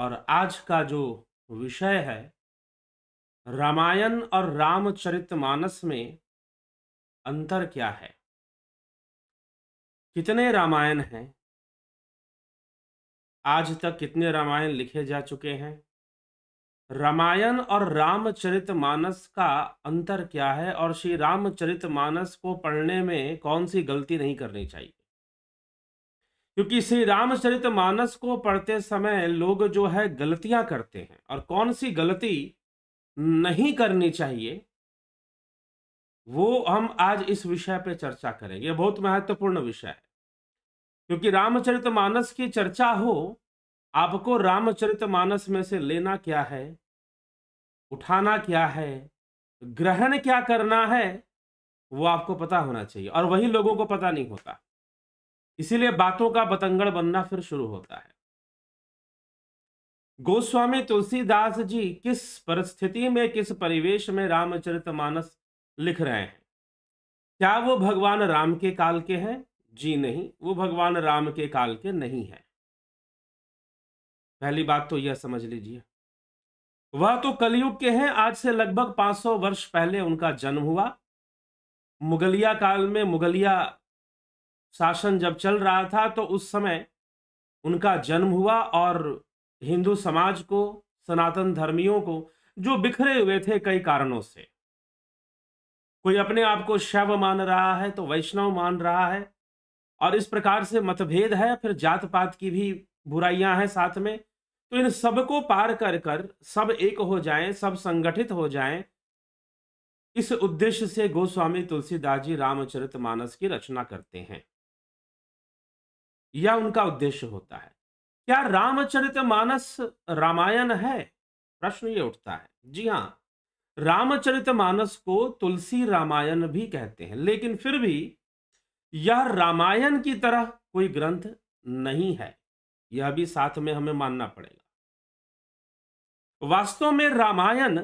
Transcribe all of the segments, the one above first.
और आज का जो विषय है रामायण और रामचरितमानस में अंतर क्या है कितने रामायण हैं आज तक कितने रामायण लिखे जा चुके हैं रामायण और रामचरितमानस का अंतर क्या है और श्री रामचरितमानस को पढ़ने में कौन सी गलती नहीं करनी चाहिए क्योंकि श्री रामचरित मानस को पढ़ते समय लोग जो है गलतियां करते हैं और कौन सी गलती नहीं करनी चाहिए वो हम आज इस विषय पे चर्चा करेंगे यह बहुत महत्वपूर्ण विषय है क्योंकि रामचरित मानस की चर्चा हो आपको रामचरित मानस में से लेना क्या है उठाना क्या है ग्रहण क्या करना है वो आपको पता होना चाहिए और वही लोगों को पता नहीं होता इसीलिए बातों का बतंगड़ बनना फिर शुरू होता है गोस्वामी तुलसीदास जी किस परिस्थिति में किस परिवेश में रामचरितमानस लिख रहे हैं क्या वो भगवान राम के काल के हैं जी नहीं वो भगवान राम के काल के नहीं है पहली बात तो यह समझ लीजिए वह तो कलयुग के हैं आज से लगभग 500 वर्ष पहले उनका जन्म हुआ मुगलिया काल में मुगलिया शासन जब चल रहा था तो उस समय उनका जन्म हुआ और हिंदू समाज को सनातन धर्मियों को जो बिखरे हुए थे कई कारणों से कोई अपने आप को शैव मान रहा है तो वैष्णव मान रहा है और इस प्रकार से मतभेद है फिर जात पात की भी बुराइयां हैं साथ में तो इन सब को पार कर कर सब एक हो जाएं सब संगठित हो जाएं इस उद्देश्य से गोस्वामी तुलसीदास जी रामचरित मानस की रचना करते हैं यह उनका उद्देश्य होता है क्या रामचरित मानस रामायण है प्रश्न ये उठता है जी हाँ रामचरित मानस को तुलसी रामायण भी कहते हैं लेकिन फिर भी यह रामायण की तरह कोई ग्रंथ नहीं है यह भी साथ में हमें मानना पड़ेगा वास्तव में रामायण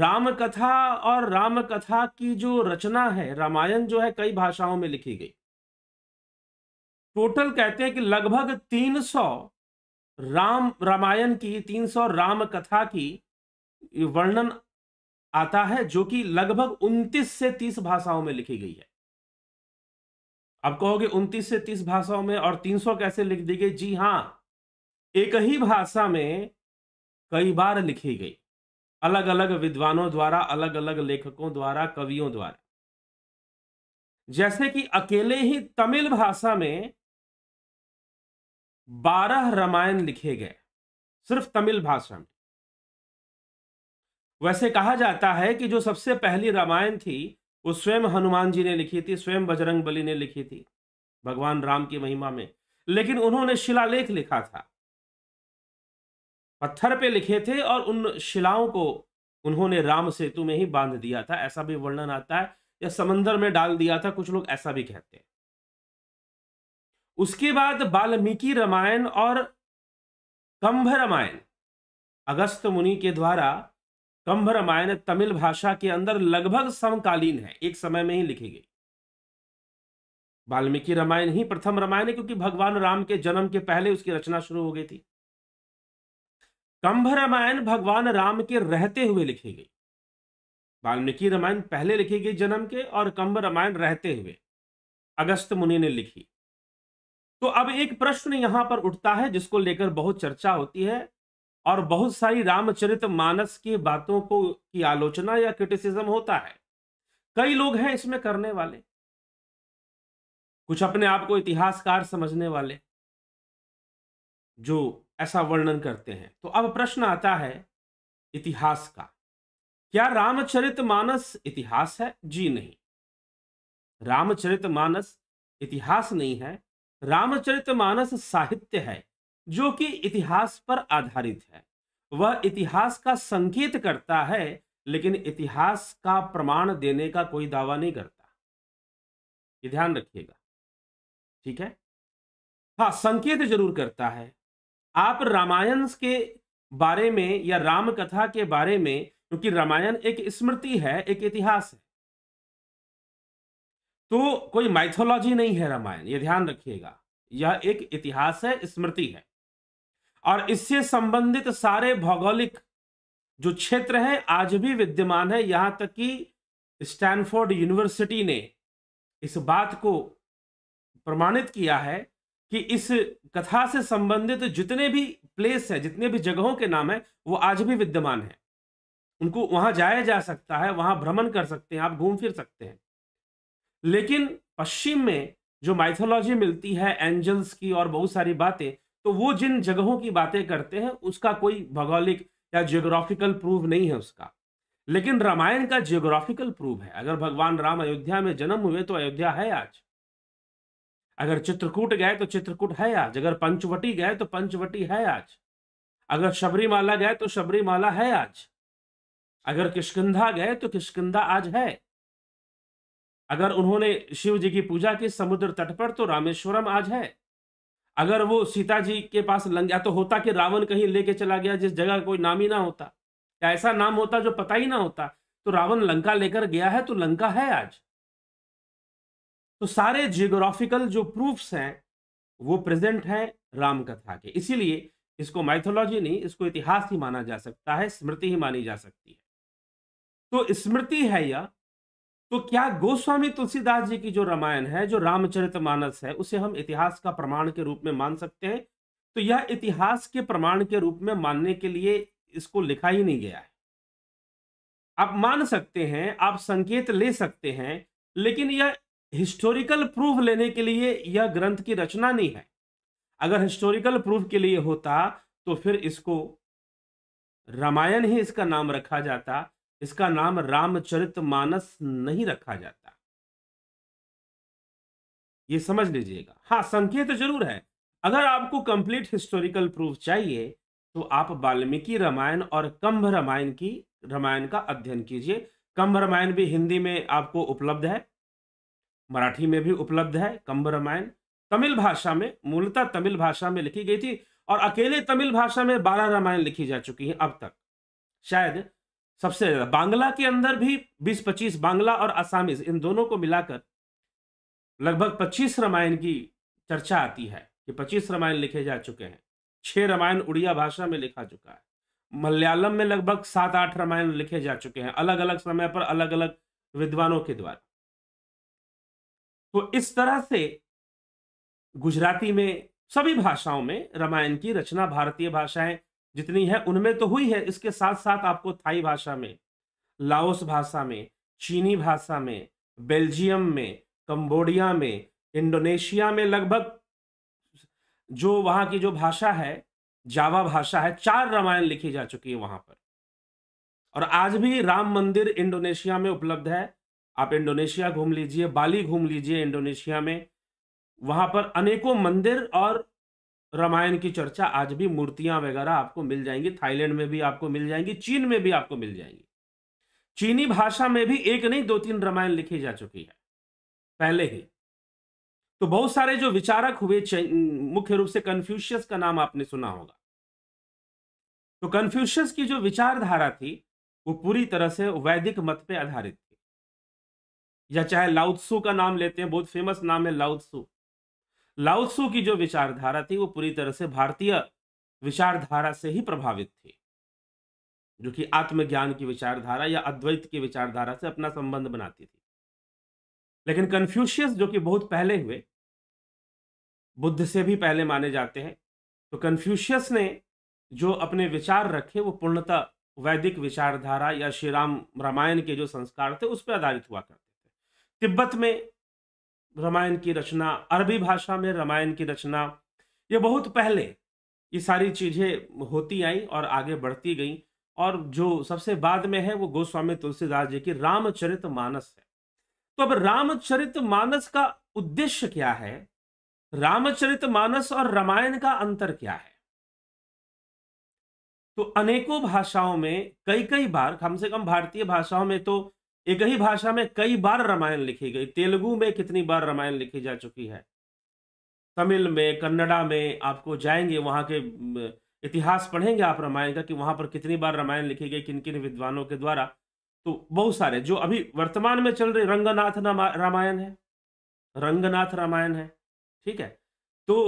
रामकथा और रामकथा की जो रचना है रामायण जो है कई भाषाओं में लिखी गई टोटल कहते हैं कि लगभग 300 राम रामायण की 300 राम कथा की वर्णन आता है जो कि लगभग 29 से 30 भाषाओं में लिखी गई है आप कहोगे 29 से 30 भाषाओं में और 300 कैसे लिख दी गई जी हां एक ही भाषा में कई बार लिखी गई अलग अलग विद्वानों द्वारा अलग अलग लेखकों द्वारा कवियों द्वारा जैसे कि अकेले ही तमिल भाषा में बारह रामायण लिखे गए सिर्फ तमिल भाषा में वैसे कहा जाता है कि जो सबसे पहली रामायण थी वो स्वयं हनुमान जी ने लिखी थी स्वयं बजरंग बली ने लिखी थी भगवान राम की महिमा में लेकिन उन्होंने शिलालेख लिखा था पत्थर पे लिखे थे और उन शिलाओं को उन्होंने राम सेतु में ही बांध दिया था ऐसा भी वर्णन आता है या समंदर में डाल दिया था कुछ लोग ऐसा भी कहते हैं उसके बाद वाल्मीकि रामायण और कंभ रामायण अगस्त मुनि के द्वारा कंभ रामायण तमिल भाषा के अंदर लगभग समकालीन है एक समय में ही लिखी गई वाल्मीकि रामायण ही प्रथम रामायण है क्योंकि भगवान राम के जन्म के पहले उसकी रचना शुरू हो गई थी कंभ रामायण भगवान राम के रहते हुए लिखी गई वाल्मीकि रामायण पहले लिखी गई जन्म के और कंभ रामायण रहते हुए अगस्त मुनि ने लिखी तो अब एक प्रश्न यहां पर उठता है जिसको लेकर बहुत चर्चा होती है और बहुत सारी रामचरित मानस की बातों को की आलोचना या क्रिटिसिज्म होता है कई लोग हैं इसमें करने वाले कुछ अपने आप को इतिहासकार समझने वाले जो ऐसा वर्णन करते हैं तो अब प्रश्न आता है इतिहास का क्या रामचरित मानस इतिहास है जी नहीं रामचरित मानस इतिहास नहीं है रामचरितमानस साहित्य है जो कि इतिहास पर आधारित है वह इतिहास का संकेत करता है लेकिन इतिहास का प्रमाण देने का कोई दावा नहीं करता ये ध्यान रखिएगा ठीक है हाँ संकेत जरूर करता है आप रामायण के बारे में या राम कथा के बारे में क्योंकि रामायण एक स्मृति है एक इतिहास है तो कोई माइथोलॉजी नहीं है रामायण ये ध्यान रखिएगा यह एक इतिहास है स्मृति है और इससे संबंधित सारे भौगोलिक जो क्षेत्र है आज भी विद्यमान है यहाँ तक कि स्टैनफोर्ड यूनिवर्सिटी ने इस बात को प्रमाणित किया है कि इस कथा से संबंधित जितने भी प्लेस है जितने भी जगहों के नाम है वो आज भी विद्यमान है उनको वहां जाया जा सकता है वहां भ्रमण कर सकते हैं आप घूम फिर सकते हैं लेकिन पश्चिम में जो माइथोलॉजी मिलती है एंजल्स की और बहुत सारी बातें तो वो जिन जगहों की बातें करते हैं उसका कोई भौगोलिक या जियोग्राफिकल प्रूफ नहीं है उसका लेकिन रामायण का जियोग्राफिकल प्रूफ है अगर भगवान राम अयोध्या में जन्म हुए तो अयोध्या है आज अगर चित्रकूट गए तो चित्रकूट है आज अगर पंचवटी गए तो पंचवटी है आज अगर शबरीमाला गए तो शबरीमाला है आज अगर किशकंधा गए तो किशकंधा आज है अगर उन्होंने शिव जी की पूजा की समुद्र तट पर तो रामेश्वरम आज है अगर वो सीता जी के पास लंग गया तो होता कि रावण कहीं लेके चला गया जिस जगह कोई नाम ही ना होता या ऐसा नाम होता जो पता ही ना होता तो रावण लंका लेकर गया है तो लंका है आज तो सारे जियोग्राफिकल जो प्रूफ्स हैं वो प्रेजेंट हैं राम कथा के इसीलिए इसको माइथोलॉजी नहीं इसको इतिहास ही माना जा सकता है स्मृति ही मानी जा सकती है तो स्मृति है यह तो क्या गोस्वामी तुलसीदास जी की जो रामायण है जो रामचरित मानस है उसे हम इतिहास का प्रमाण के रूप में मान सकते हैं तो यह इतिहास के प्रमाण के रूप में मानने के लिए इसको लिखा ही नहीं गया है आप मान सकते हैं आप संकेत ले सकते हैं लेकिन यह हिस्टोरिकल प्रूफ लेने के लिए यह ग्रंथ की रचना नहीं है अगर हिस्टोरिकल प्रूफ के लिए होता तो फिर इसको रामायण ही इसका नाम रखा जाता इसका नाम रामचरित मानस नहीं रखा जाता ये समझ लीजिएगा हाँ संकेत तो जरूर है अगर आपको कंप्लीट हिस्टोरिकल प्रूफ चाहिए तो आप वाल्मीकि रामायण और कंभ रामायण की रामायण का अध्ययन कीजिए कंभ रामायण भी हिंदी में आपको उपलब्ध है मराठी में भी उपलब्ध है कंभ रामायण तमिल भाषा में मूलतः तमिल भाषा में लिखी गई थी और अकेले तमिल भाषा में बारह रामायण लिखी जा चुकी है अब तक शायद सबसे ज़्यादा बांग्ला के अंदर भी 20-25 बांग्ला और असामीज इन दोनों को मिलाकर लगभग 25 रामायण की चर्चा आती है कि 25 रामायण लिखे जा चुके हैं छह रामायण उड़िया भाषा में लिखा चुका है मलयालम में लगभग सात आठ रामायण लिखे जा चुके हैं अलग अलग समय पर अलग अलग विद्वानों के द्वारा तो इस तरह से गुजराती में सभी भाषाओं में रामायण की रचना भारतीय भाषाएं जितनी है उनमें तो हुई है इसके साथ साथ आपको थाई भाषा में लाओस भाषा में चीनी भाषा में बेल्जियम में कंबोडिया में इंडोनेशिया में लगभग जो वहाँ की जो भाषा है जावा भाषा है चार रामायण लिखी जा चुकी है वहाँ पर और आज भी राम मंदिर इंडोनेशिया में उपलब्ध है आप इंडोनेशिया घूम लीजिए बाली घूम लीजिए इंडोनेशिया में वहाँ पर अनेकों मंदिर और रामायण की चर्चा आज भी मूर्तियां वगैरह आपको मिल जाएंगी थाईलैंड में भी आपको मिल जाएंगी चीन में भी आपको मिल जाएंगी चीनी भाषा में भी एक नहीं दो तीन रामायण लिखी जा चुकी है पहले ही तो बहुत सारे जो विचारक हुए मुख्य रूप से कन्फ्यूशियस का नाम आपने सुना होगा तो कन्फ्यूशियस की जो विचारधारा थी वो पूरी तरह से वैदिक मत पे आधारित थी या चाहे लाउत्सु का नाम लेते हैं बहुत फेमस नाम है लाउत्सु लाउसू की जो विचारधारा थी वो पूरी तरह से भारतीय विचारधारा से ही प्रभावित थी जो कि आत्मज्ञान की विचारधारा या अद्वैत की विचारधारा से अपना संबंध बनाती थी लेकिन कन्फ्यूशियस जो कि बहुत पहले हुए बुद्ध से भी पहले माने जाते हैं तो कन्फ्यूशियस ने जो अपने विचार रखे वो पूर्णतः वैदिक विचारधारा या श्री राम रामायण के जो संस्कार थे उस पर आधारित हुआ करते थे तिब्बत में रामायण की रचना अरबी भाषा में रामायण की रचना ये बहुत पहले ये सारी चीज़ें होती आई और आगे बढ़ती गई और जो सबसे बाद में है वो गोस्वामी तुलसीदास जी की रामचरित मानस है तो अब रामचरित मानस का उद्देश्य क्या है रामचरित मानस और रामायण का अंतर क्या है तो अनेकों भाषाओं में कई कई बार कम से कम भारतीय भाषाओं में तो एक ही भाषा में कई बार रामायण लिखी गई तेलुगु में कितनी बार रामायण लिखी जा चुकी है तमिल में कन्नड़ा में आपको जाएंगे वहाँ के इतिहास पढ़ेंगे आप रामायण का कि वहाँ पर कितनी बार रामायण लिखी गई किन किन विद्वानों के द्वारा तो बहुत सारे जो अभी वर्तमान में चल रहे रंगनाथ रामायण है रंगनाथ रामायण है ठीक है तो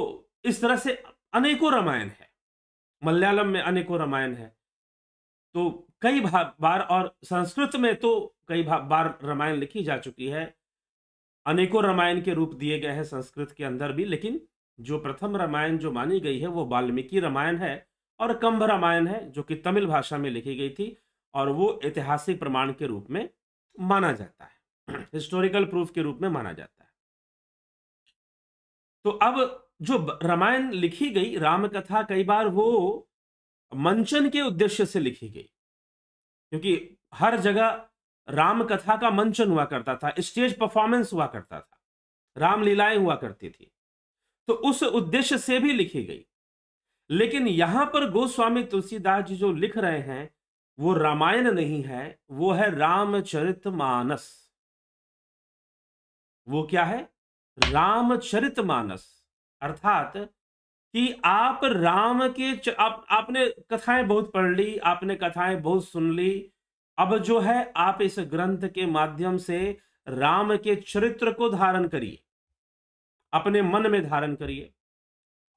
इस तरह से अनेकों रामायण है मलयालम में अनेकों रामायण है तो कई बार और संस्कृत में तो कई बार रामायण लिखी जा चुकी है अनेकों रामायण के रूप दिए गए हैं संस्कृत के अंदर भी लेकिन जो प्रथम रामायण जो मानी गई है वो वाल्मीकि रामायण है और कंभ रामायण है जो कि तमिल भाषा में लिखी गई थी और वो ऐतिहासिक प्रमाण के रूप में माना जाता है हिस्टोरिकल प्रूफ के रूप में माना जाता है तो अब जो रामायण लिखी गई रामकथा कई बार वो मंचन के उद्देश्य से लिखी गई क्योंकि हर जगह राम कथा का मंचन हुआ करता था स्टेज परफॉर्मेंस हुआ करता था रामलीलाएं हुआ करती थी तो उस उद्देश्य से भी लिखी गई लेकिन यहां पर गोस्वामी तुलसीदास जी जो लिख रहे हैं वो रामायण नहीं है वो है रामचरित मानस वो क्या है रामचरित मानस अर्थात कि आप राम के च, आप आपने कथाएं बहुत पढ़ ली आपने कथाएं बहुत सुन ली अब जो है आप इस ग्रंथ के माध्यम से राम के चरित्र को धारण करिए अपने मन में धारण करिए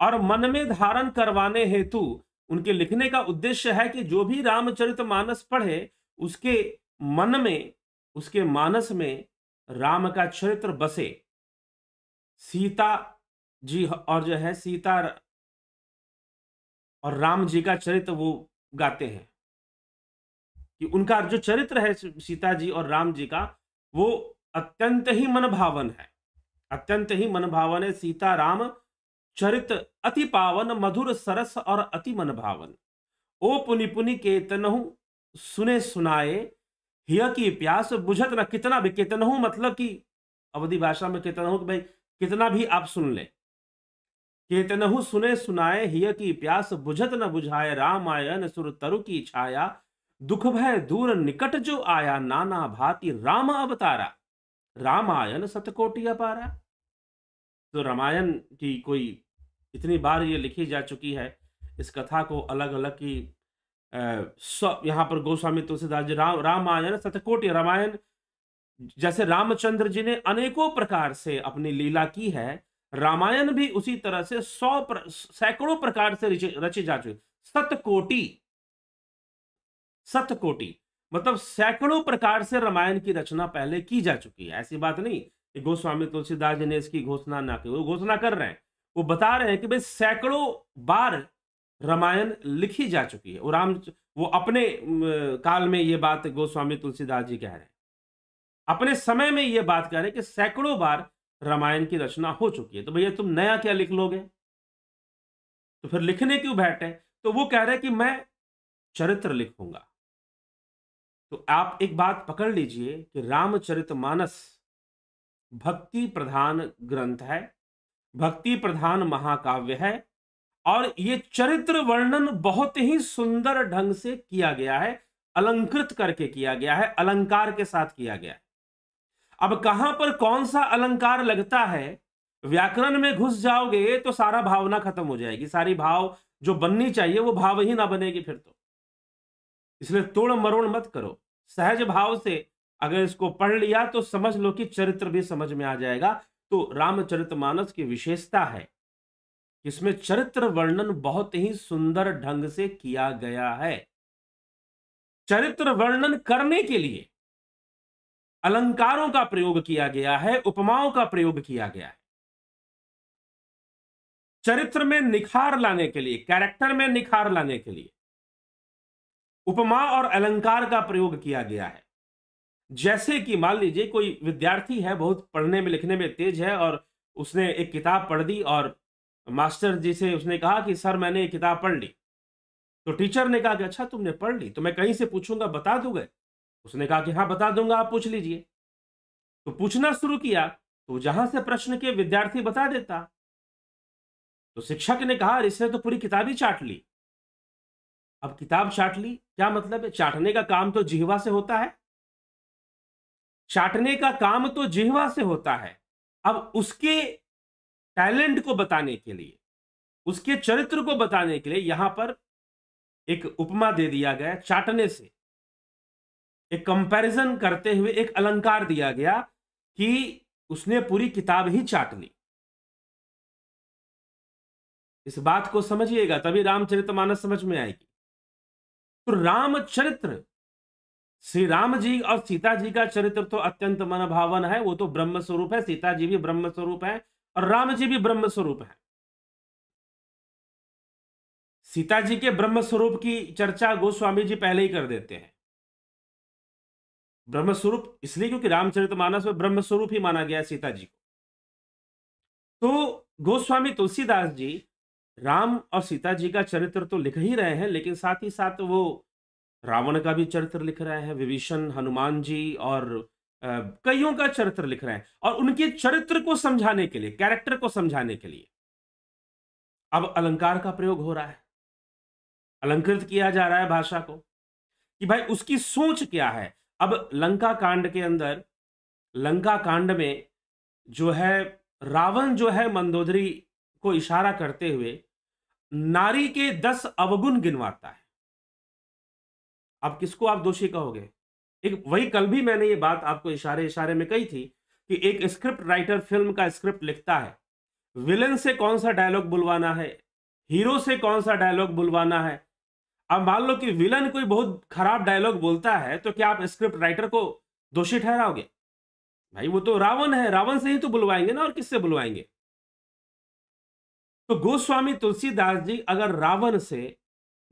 और मन में धारण करवाने हेतु उनके लिखने का उद्देश्य है कि जो भी रामचरित मानस पढ़े उसके मन में उसके मानस में राम का चरित्र बसे सीता जी और जो है सीता और राम जी का चरित्र वो गाते हैं कि उनका जो चरित्र है सीता जी और राम जी का वो अत्यंत ही मनभावन है अत्यंत ही मनभावन है सीता राम चरित्र अति पावन मधुर सरस और अति मनभावन ओ पुनि पुनि सुने सुनाए हिय की प्यास बुझत न कितना भी केतनहु मतलब कि अवधि भाषा में केतनहु कि तो भाई कितना भी आप सुन ले केतनहु सुने सुनाए हिय की प्यास बुझत न बुझाए रामायण सुर तरु की छाया दुख भय दूर निकट जो आया नाना भांति राम अवतारा रामायण सतकोटि अपारा तो रामायण की कोई इतनी बार ये लिखी जा चुकी है इस कथा को अलग अलग की सौ यहाँ पर गोस्वामी तुलसीदास जी राम रामायण सतकोटि रामायण जैसे रामचंद्र जी ने अनेकों प्रकार से अपनी लीला की है रामायण भी उसी तरह से सौ प्र, सैकड़ों प्रकार से रची जा चुकी सतकोटि सतकोटि मतलब सैकड़ों प्रकार से रामायण की रचना पहले की जा चुकी है ऐसी बात नहीं कि गोस्वामी तुलसीदास जी ने इसकी घोषणा ना की वो घोषणा कर रहे हैं वो बता रहे हैं कि भाई सैकड़ों बार रामायण लिखी जा चुकी है और राम वो अपने काल में ये बात गोस्वामी तुलसीदास जी कह रहे हैं अपने समय में ये बात कह रहे हैं कि सैकड़ों बार रामायण की रचना हो चुकी है तो भैया तुम नया क्या लिख लोगे तो फिर लिखने क्यों बैठे तो वो कह रहे कि मैं चरित्र लिखूंगा तो आप एक बात पकड़ लीजिए कि रामचरित मानस भक्ति प्रधान ग्रंथ है भक्ति प्रधान महाकाव्य है और ये चरित्र वर्णन बहुत ही सुंदर ढंग से किया गया है अलंकृत करके किया गया है अलंकार के साथ किया गया है अब कहां पर कौन सा अलंकार लगता है व्याकरण में घुस जाओगे तो सारा भावना खत्म हो जाएगी सारी भाव जो बननी चाहिए वो भाव ही ना बनेगी फिर तो इसलिए तोड़ मरोड़ मत करो सहज भाव से अगर इसको पढ़ लिया तो समझ लो कि चरित्र भी समझ में आ जाएगा तो रामचरितमानस की विशेषता है इसमें चरित्र वर्णन बहुत ही सुंदर ढंग से किया गया है चरित्र वर्णन करने के लिए अलंकारों का प्रयोग किया गया है उपमाओं का प्रयोग किया गया है चरित्र में निखार लाने के लिए कैरेक्टर में निखार लाने के लिए उपमा और अलंकार का प्रयोग किया गया है जैसे कि मान लीजिए कोई विद्यार्थी है बहुत पढ़ने में लिखने में तेज है और उसने एक किताब पढ़ दी और मास्टर जी से उसने कहा कि सर मैंने ये किताब पढ़ ली तो टीचर ने कहा कि अच्छा तुमने पढ़ ली तो मैं कहीं से पूछूंगा बता दूंगा उसने कहा कि हाँ बता दूंगा आप पूछ लीजिए तो पूछना शुरू किया तो जहां से प्रश्न के विद्यार्थी बता देता तो शिक्षक ने कहा इसने तो पूरी किताब ही चाट ली अब किताब चाट ली क्या मतलब है चाटने का काम तो जिहवा से होता है चाटने का काम तो जिहवा से होता है अब उसके टैलेंट को बताने के लिए उसके चरित्र को बताने के लिए यहां पर एक उपमा दे दिया गया चाटने से एक कंपैरिजन करते हुए एक अलंकार दिया गया कि उसने पूरी किताब ही चाट ली इस बात को समझिएगा तभी रामचरितमानस समझ में आएगी तो रामचरित्र श्री राम जी और सीता जी का चरित्र तो अत्यंत मनभावन है वो तो ब्रह्म स्वरूप है सीता जी भी ब्रह्म स्वरूप है और राम जी भी ब्रह्म स्वरूप है सीता जी के ब्रह्म स्वरूप की चर्चा गोस्वामी जी पहले ही कर देते हैं ब्रह्मस्वरूप इसलिए क्योंकि रामचरित मानस में ब्रह्मस्वरूप ही माना गया सीता जी को तो गोस्वामी तुलसीदास जी राम और सीता जी का चरित्र तो लिख ही रहे हैं लेकिन साथ ही साथ वो रावण का भी चरित्र लिख रहे हैं विभीषण हनुमान जी और कईयों का चरित्र लिख रहे हैं और उनके चरित्र को समझाने के लिए कैरेक्टर को समझाने के लिए अब अलंकार का प्रयोग हो रहा है अलंकृत किया जा रहा है भाषा को कि भाई उसकी सोच क्या है अब लंका कांड के अंदर लंका कांड में जो है रावण जो है मंदोदरी को इशारा करते हुए नारी के दस अवगुण गिनवाता है अब किसको आप दोषी कहोगे एक वही कल भी मैंने ये बात आपको इशारे इशारे में कही थी कि एक स्क्रिप्ट राइटर फिल्म का स्क्रिप्ट लिखता है विलन से कौन सा डायलॉग बुलवाना है हीरो से कौन सा डायलॉग बुलवाना है अब मान लो कि विलन कोई बहुत खराब डायलॉग बोलता है तो क्या आप स्क्रिप्ट राइटर को दोषी ठहराओगे भाई वो तो रावण है रावण से ही तो बुलवाएंगे ना और किससे बुलवाएंगे तो गोस्वामी तुलसीदास जी अगर रावण से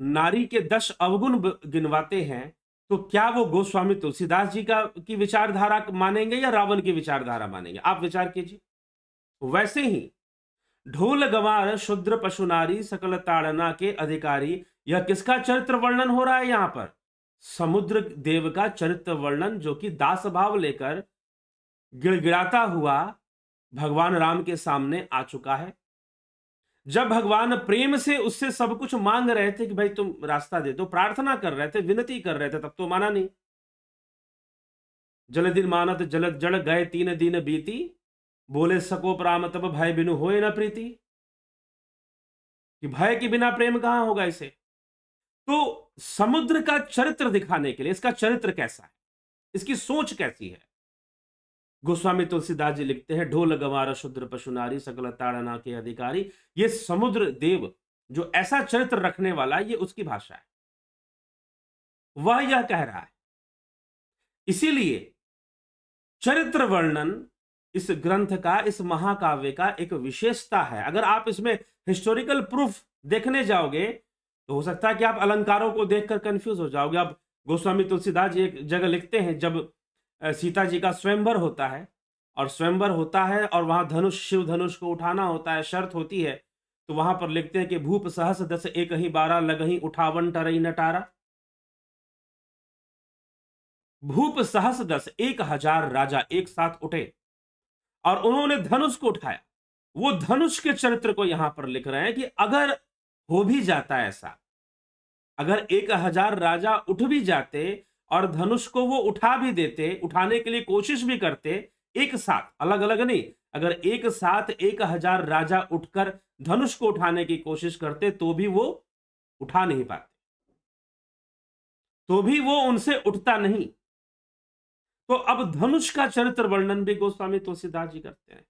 नारी के दश अवगुण गिनवाते हैं तो क्या वो गोस्वामी तुलसीदास जी का की विचारधारा मानेंगे या रावण की विचारधारा मानेंगे आप विचार कीजिए वैसे ही ढोल गवार शुद्र पशु नारी सकल ताड़ना के अधिकारी यह किसका चरित्र वर्णन हो रहा है यहां पर समुद्र देव का चरित्र वर्णन जो कि दास भाव लेकर गिड़गिड़ाता हुआ भगवान राम के सामने आ चुका है जब भगवान प्रेम से उससे सब कुछ मांग रहे थे कि भाई तुम रास्ता दे दो प्रार्थना कर रहे थे विनती कर रहे थे तब तो माना नहीं जल दिन मानत जल जड़ गए तीन दिन बीती बोले सको प्राम तब भय बिनु होए न प्रीति कि भय के बिना प्रेम कहां होगा इसे तो समुद्र का चरित्र दिखाने के लिए इसका चरित्र कैसा है इसकी सोच कैसी है गोस्वामी तुलसीदास जी लिखते हैं ढोल गवार शुद्र पशुनारी सकल ताड़ना के अधिकारी ये समुद्र देव जो ऐसा चरित्र रखने वाला ये उसकी भाषा है वह यह कह रहा है इसीलिए चरित्र वर्णन इस ग्रंथ का इस महाकाव्य का एक विशेषता है अगर आप इसमें हिस्टोरिकल प्रूफ देखने जाओगे तो हो सकता है कि आप अलंकारों को देखकर कंफ्यूज हो जाओगे आप गोस्वामी तुलसीदास जी एक जगह लिखते हैं जब सीता जी का स्वयंवर होता है और स्वयंवर होता है और वहाँ धनुष शिव धनुष को उठाना होता है शर्त होती है तो वहां पर लिखते हैं कि भूप सहस दस एक ही बारह लगही उठावन टरई नटारा भूप सहस दस एक हजार राजा एक साथ उठे और उन्होंने धनुष को उठाया वो धनुष के चरित्र को यहां पर लिख रहे हैं कि अगर हो भी जाता ऐसा अगर एक हजार राजा उठ भी जाते और धनुष को वो उठा भी देते उठाने के लिए कोशिश भी करते एक साथ अलग अलग नहीं अगर एक साथ एक हजार राजा उठकर धनुष को उठाने की कोशिश करते तो भी वो उठा नहीं पाते तो भी वो उनसे उठता नहीं तो अब धनुष का चरित्र वर्णन भी गोस्वामी तुलसीदास जी करते हैं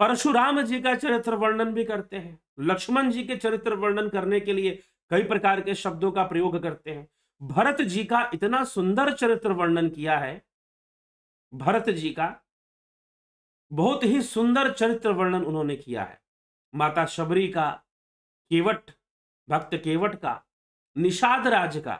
परशुराम जी का चरित्र वर्णन भी करते हैं लक्ष्मण जी के चरित्र वर्णन करने के लिए कई प्रकार के शब्दों का प्रयोग करते हैं भरत जी का इतना सुंदर चरित्र वर्णन किया है भरत जी का बहुत ही सुंदर चरित्र वर्णन उन्होंने किया है माता शबरी का केवट भक्त केवट का निषाद राज का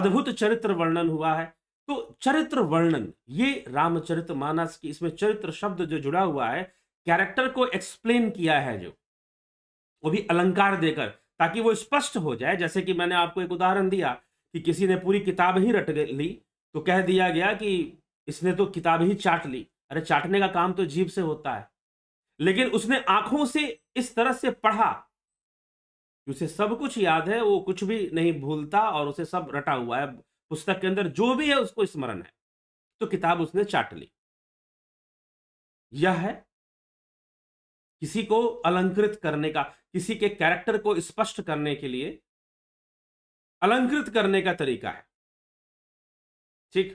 अद्भुत चरित्र वर्णन हुआ है तो चरित्र वर्णन ये रामचरित मानस की इसमें चरित्र शब्द जो जुड़ा हुआ है कैरेक्टर को एक्सप्लेन किया है जो वो भी अलंकार देकर ताकि वो स्पष्ट हो जाए जैसे कि मैंने आपको एक उदाहरण दिया कि किसी ने पूरी किताब ही रट ली तो कह दिया गया कि इसने तो किताब ही चाट ली अरे चाटने का काम तो जीभ से होता है लेकिन उसने आंखों से इस तरह से पढ़ा कि उसे सब कुछ याद है वो कुछ भी नहीं भूलता और उसे सब रटा हुआ है पुस्तक के अंदर जो भी है उसको स्मरण है तो किताब उसने चाट ली यह है किसी को अलंकृत करने का किसी के कैरेक्टर को स्पष्ट करने के लिए अलंकृत करने का तरीका है ठीक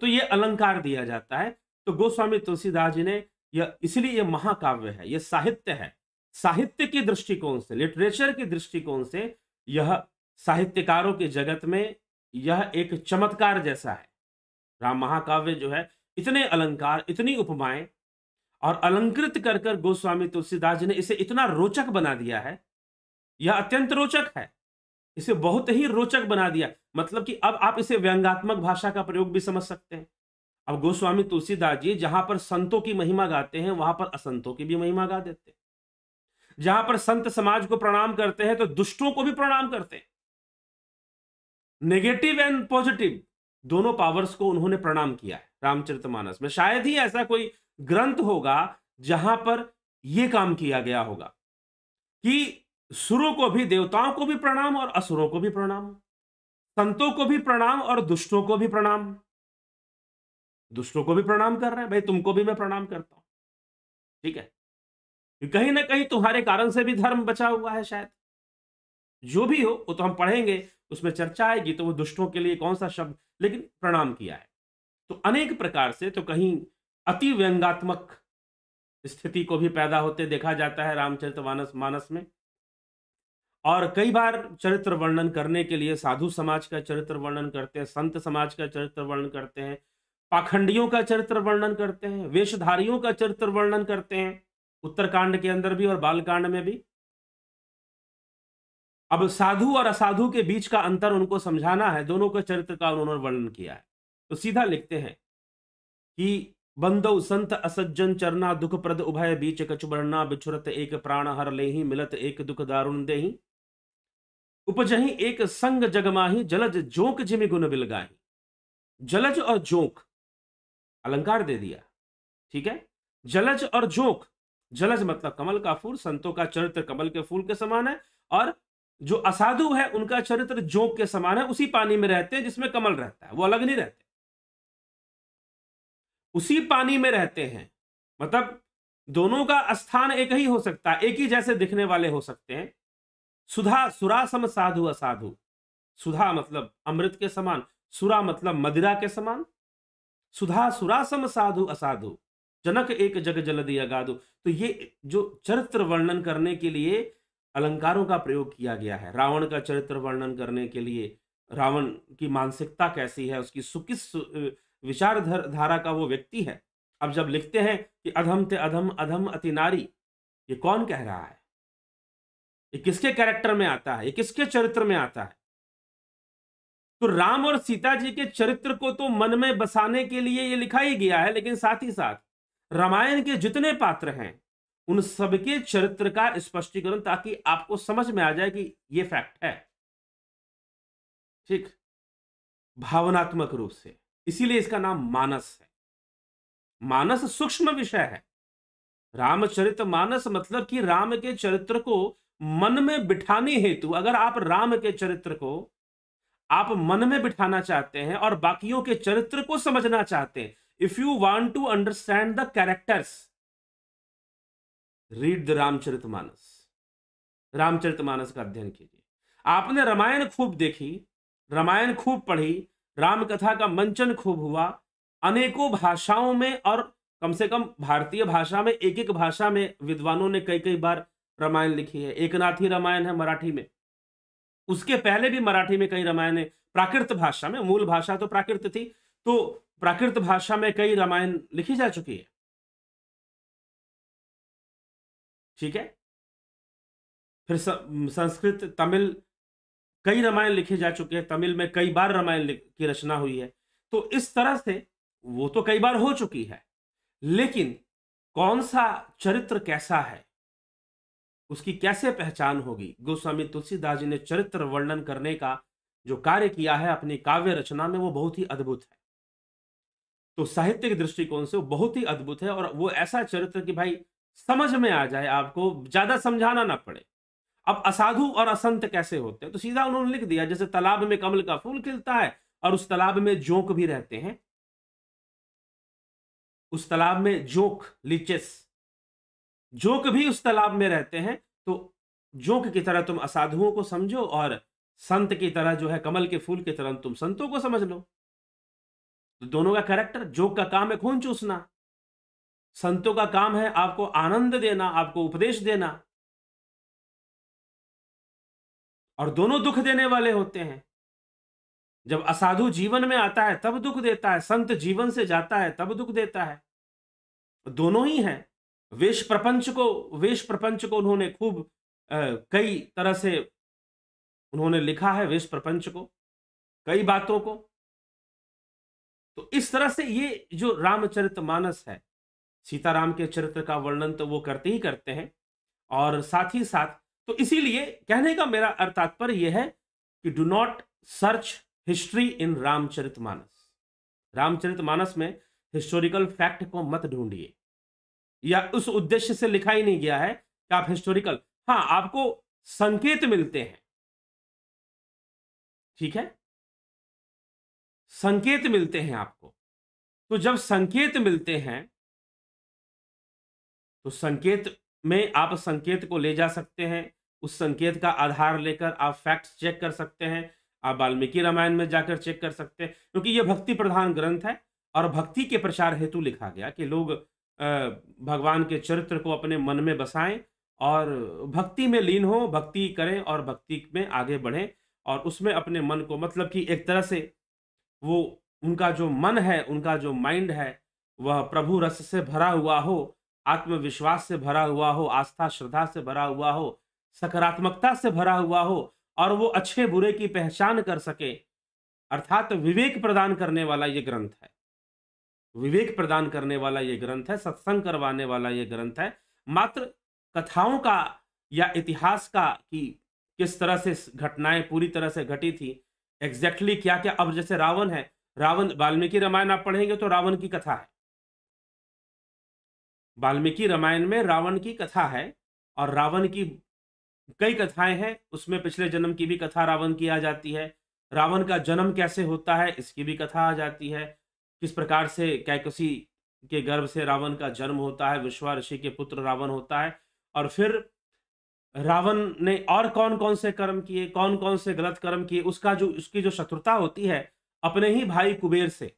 तो यह अलंकार दिया जाता है तो गोस्वामी तुलसीदास जी ने यह इसलिए यह महाकाव्य है यह साहित्य है साहित्य के दृष्टिकोण से लिटरेचर के दृष्टिकोण से यह साहित्यकारों के जगत में यह एक चमत्कार जैसा है राम महाकाव्य जो है इतने अलंकार इतनी उपमाएं और अलंकृत कर कर गोस्वामी तुलसीदास जी ने इसे इतना रोचक बना दिया है यह अत्यंत रोचक है इसे बहुत ही रोचक बना दिया मतलब कि अब आप इसे व्यंगात्मक भाषा का प्रयोग भी समझ सकते हैं अब गोस्वामी तुलसीदास जी जहां पर संतों की महिमा गाते हैं वहां पर असंतों की भी महिमा गा देते हैं जहां पर संत समाज को प्रणाम करते हैं तो दुष्टों को भी प्रणाम करते हैं नेगेटिव एंड पॉजिटिव दोनों पावर्स को उन्होंने प्रणाम किया है रामचरितमानस में शायद ही ऐसा कोई ग्रंथ होगा जहां पर यह काम किया गया होगा कि सुरों को भी देवताओं को भी प्रणाम और असुरों को भी प्रणाम संतों को भी प्रणाम और दुष्टों को भी प्रणाम दुष्टों को भी प्रणाम कर रहे हैं भाई तुमको भी मैं प्रणाम करता हूं ठीक है कहीं ना कहीं तुम्हारे कारण से भी धर्म बचा हुआ है शायद जो भी हो वो तो हम पढ़ेंगे उसमें चर्चा आएगी तो वो दुष्टों के लिए कौन सा शब्द लेकिन प्रणाम किया है तो अनेक प्रकार से तो कहीं अति व्यंगात्मक स्थिति को भी पैदा होते देखा जाता है रामचरित मानस मानस में और कई बार चरित्र वर्णन करने के लिए साधु समाज का चरित्र वर्णन करते हैं संत समाज का चरित्र वर्णन करते हैं पाखंडियों का चरित्र वर्णन करते हैं वेशधारियों का चरित्र वर्णन करते हैं उत्तरकांड के अंदर भी और बालकांड में भी अब साधु और असाधु के बीच का अंतर उनको समझाना है दोनों के चरित्र का उन्होंने वर्णन किया है तो सीधा लिखते हैं कि बंदो संत असज्जन चरना दुख प्रद उभय बीच कछु बरना बिछुरत एक प्राण हर लेही मिलत एक दुख दारुण देही उपजही एक संग जगमाही जलज जोंक जिमि गुण बिलगाही जलज और जोंक अलंकार दे दिया ठीक है जलज और जोंक जलज मतलब कमल का फूल संतों का चरित्र कमल के फूल के समान है और जो असाधु है उनका चरित्र जोंक के समान है उसी पानी में रहते हैं जिसमें कमल रहता है वो अलग नहीं रहते उसी पानी में रहते हैं मतलब दोनों का स्थान एक ही हो सकता है एक ही जैसे दिखने वाले हो सकते हैं सुधा सुरा सम साधु असाधु सुधा मतलब अमृत के समान सुरा मतलब मदिरा के समान सुधा सुरा सम साधु असाधु जनक एक जग जल दिया गाधु तो ये जो चरित्र वर्णन करने के लिए अलंकारों का प्रयोग किया गया है रावण का चरित्र वर्णन करने के लिए रावण की मानसिकता कैसी है उसकी सुकिस विचारधारा धारा का वो व्यक्ति है अब जब लिखते हैं कि अधम ते अधम अधम अति नारी ये कौन कह रहा है ये किसके कैरेक्टर में आता है ये किसके चरित्र में आता है तो राम और सीता जी के चरित्र को तो मन में बसाने के लिए ये लिखा ही गया है लेकिन साथ ही साथ रामायण के जितने पात्र हैं उन सबके चरित्र का स्पष्टीकरण ताकि आपको समझ में आ जाए कि ये फैक्ट है ठीक भावनात्मक रूप से इसीलिए इसका नाम मानस है मानस सूक्ष्म विषय है रामचरित मानस मतलब कि राम के चरित्र को मन में बिठाने हेतु अगर आप राम के चरित्र को आप मन में बिठाना चाहते हैं और बाकियों के चरित्र को समझना चाहते हैं if you want to understand the characters read the Ramcharitmanas Ramcharitmanas का अध्ययन कीजिए आपने रामायण खूब देखी रामायण खूब पढ़ी रामकथा का मंचन खूब हुआ अनेकों भाषाओं में और कम से कम भारतीय भाषा में एक एक भाषा में विद्वानों ने कई कई बार रामायण लिखी है एकनाथी रामायण है मराठी में उसके पहले भी मराठी में कई रामायण है प्राकृत भाषा में मूल भाषा तो प्राकृत थी तो प्राकृत भाषा में कई रामायण लिखी जा चुकी है ठीक है फिर संस्कृत तमिल कई रामायण लिखे जा चुके हैं तमिल में कई बार रामायण की रचना हुई है तो इस तरह से वो तो कई बार हो चुकी है लेकिन कौन सा चरित्र कैसा है उसकी कैसे पहचान होगी गोस्वामी तुलसीदास जी ने चरित्र वर्णन करने का जो कार्य किया है अपनी काव्य रचना में वो बहुत ही अद्भुत है तो साहित्य के दृष्टिकोण से वो बहुत ही अद्भुत है और वो ऐसा चरित्र कि भाई समझ में आ जाए आपको ज्यादा समझाना ना पड़े अब असाधु और असंत कैसे होते हैं तो सीधा उन्होंने लिख दिया जैसे तालाब में कमल का फूल खिलता है और उस तालाब में जोंक भी रहते हैं उस तालाब में जोंक लिचेस जोंक भी उस तालाब में रहते हैं तो जोंक की तरह तुम असाधुओं को समझो और संत की तरह जो है कमल के फूल की तरह तुम संतों को समझ लो तो दोनों का करेक्टर जोक का काम है खून चूसना संतों का काम है आपको आनंद देना आपको उपदेश देना और दोनों दुख देने वाले होते हैं जब असाधु जीवन में आता है तब दुख देता है संत जीवन से जाता है तब दुख देता है दोनों ही हैं वेश प्रपंच को वेश प्रपंच को उन्होंने खूब कई तरह से उन्होंने लिखा है वेश प्रपंच को कई बातों को तो इस तरह से ये जो रामचरित मानस है सीताराम के चरित्र का वर्णन तो वो करते ही करते हैं और साथ ही साथ तो इसीलिए कहने का मेरा अर्थ तात्पर्य यह है कि do not search history in Ramcharitmanas Ramcharitmanas में हिस्टोरिकल फैक्ट को मत ढूंढिए या उस उद्देश्य से लिखा ही नहीं गया है कि आप हिस्टोरिकल हाँ आपको संकेत मिलते हैं ठीक है संकेत मिलते हैं आपको तो जब संकेत मिलते हैं तो संकेत में आप संकेत को ले जा सकते हैं उस संकेत का आधार लेकर आप फैक्ट्स चेक कर सकते हैं आप वाल्मीकि रामायण में जाकर चेक कर सकते हैं क्योंकि ये भक्ति प्रधान ग्रंथ है और भक्ति के प्रचार हेतु लिखा गया कि लोग भगवान के चरित्र को अपने मन में बसाएं और भक्ति में लीन हो भक्ति करें और भक्ति में आगे बढ़ें और उसमें अपने मन को मतलब कि एक तरह से वो उनका जो मन है उनका जो माइंड है वह प्रभु रस से भरा हुआ हो आत्मविश्वास से भरा हुआ हो आस्था श्रद्धा से भरा हुआ हो सकारात्मकता से भरा हुआ हो और वो अच्छे बुरे की पहचान कर सके अर्थात विवेक प्रदान करने वाला ये ग्रंथ है विवेक प्रदान करने वाला ये ग्रंथ है सत्संग करवाने वाला ये ग्रंथ है मात्र कथाओं का या इतिहास का कि किस तरह से घटनाएं पूरी तरह से घटी थी एग्जैक्टली exactly क्या क्या अब जैसे रावण है रावण वाल्मीकि रामायण आप पढ़ेंगे तो रावण की कथा है वाल्मीकि रामायण में रावण की कथा है और रावण की कई कथाएं हैं उसमें पिछले जन्म की भी कथा रावण की आ जाती है रावण का जन्म कैसे होता है इसकी भी कथा आ जाती है किस प्रकार से कैकसी के गर्भ से रावण का जन्म होता है विश्वा ऋषि के पुत्र रावण होता है और फिर रावण ने और कौन कौन से कर्म किए कौन कौन से गलत कर्म किए उसका जो उसकी जो शत्रुता होती है अपने ही भाई कुबेर से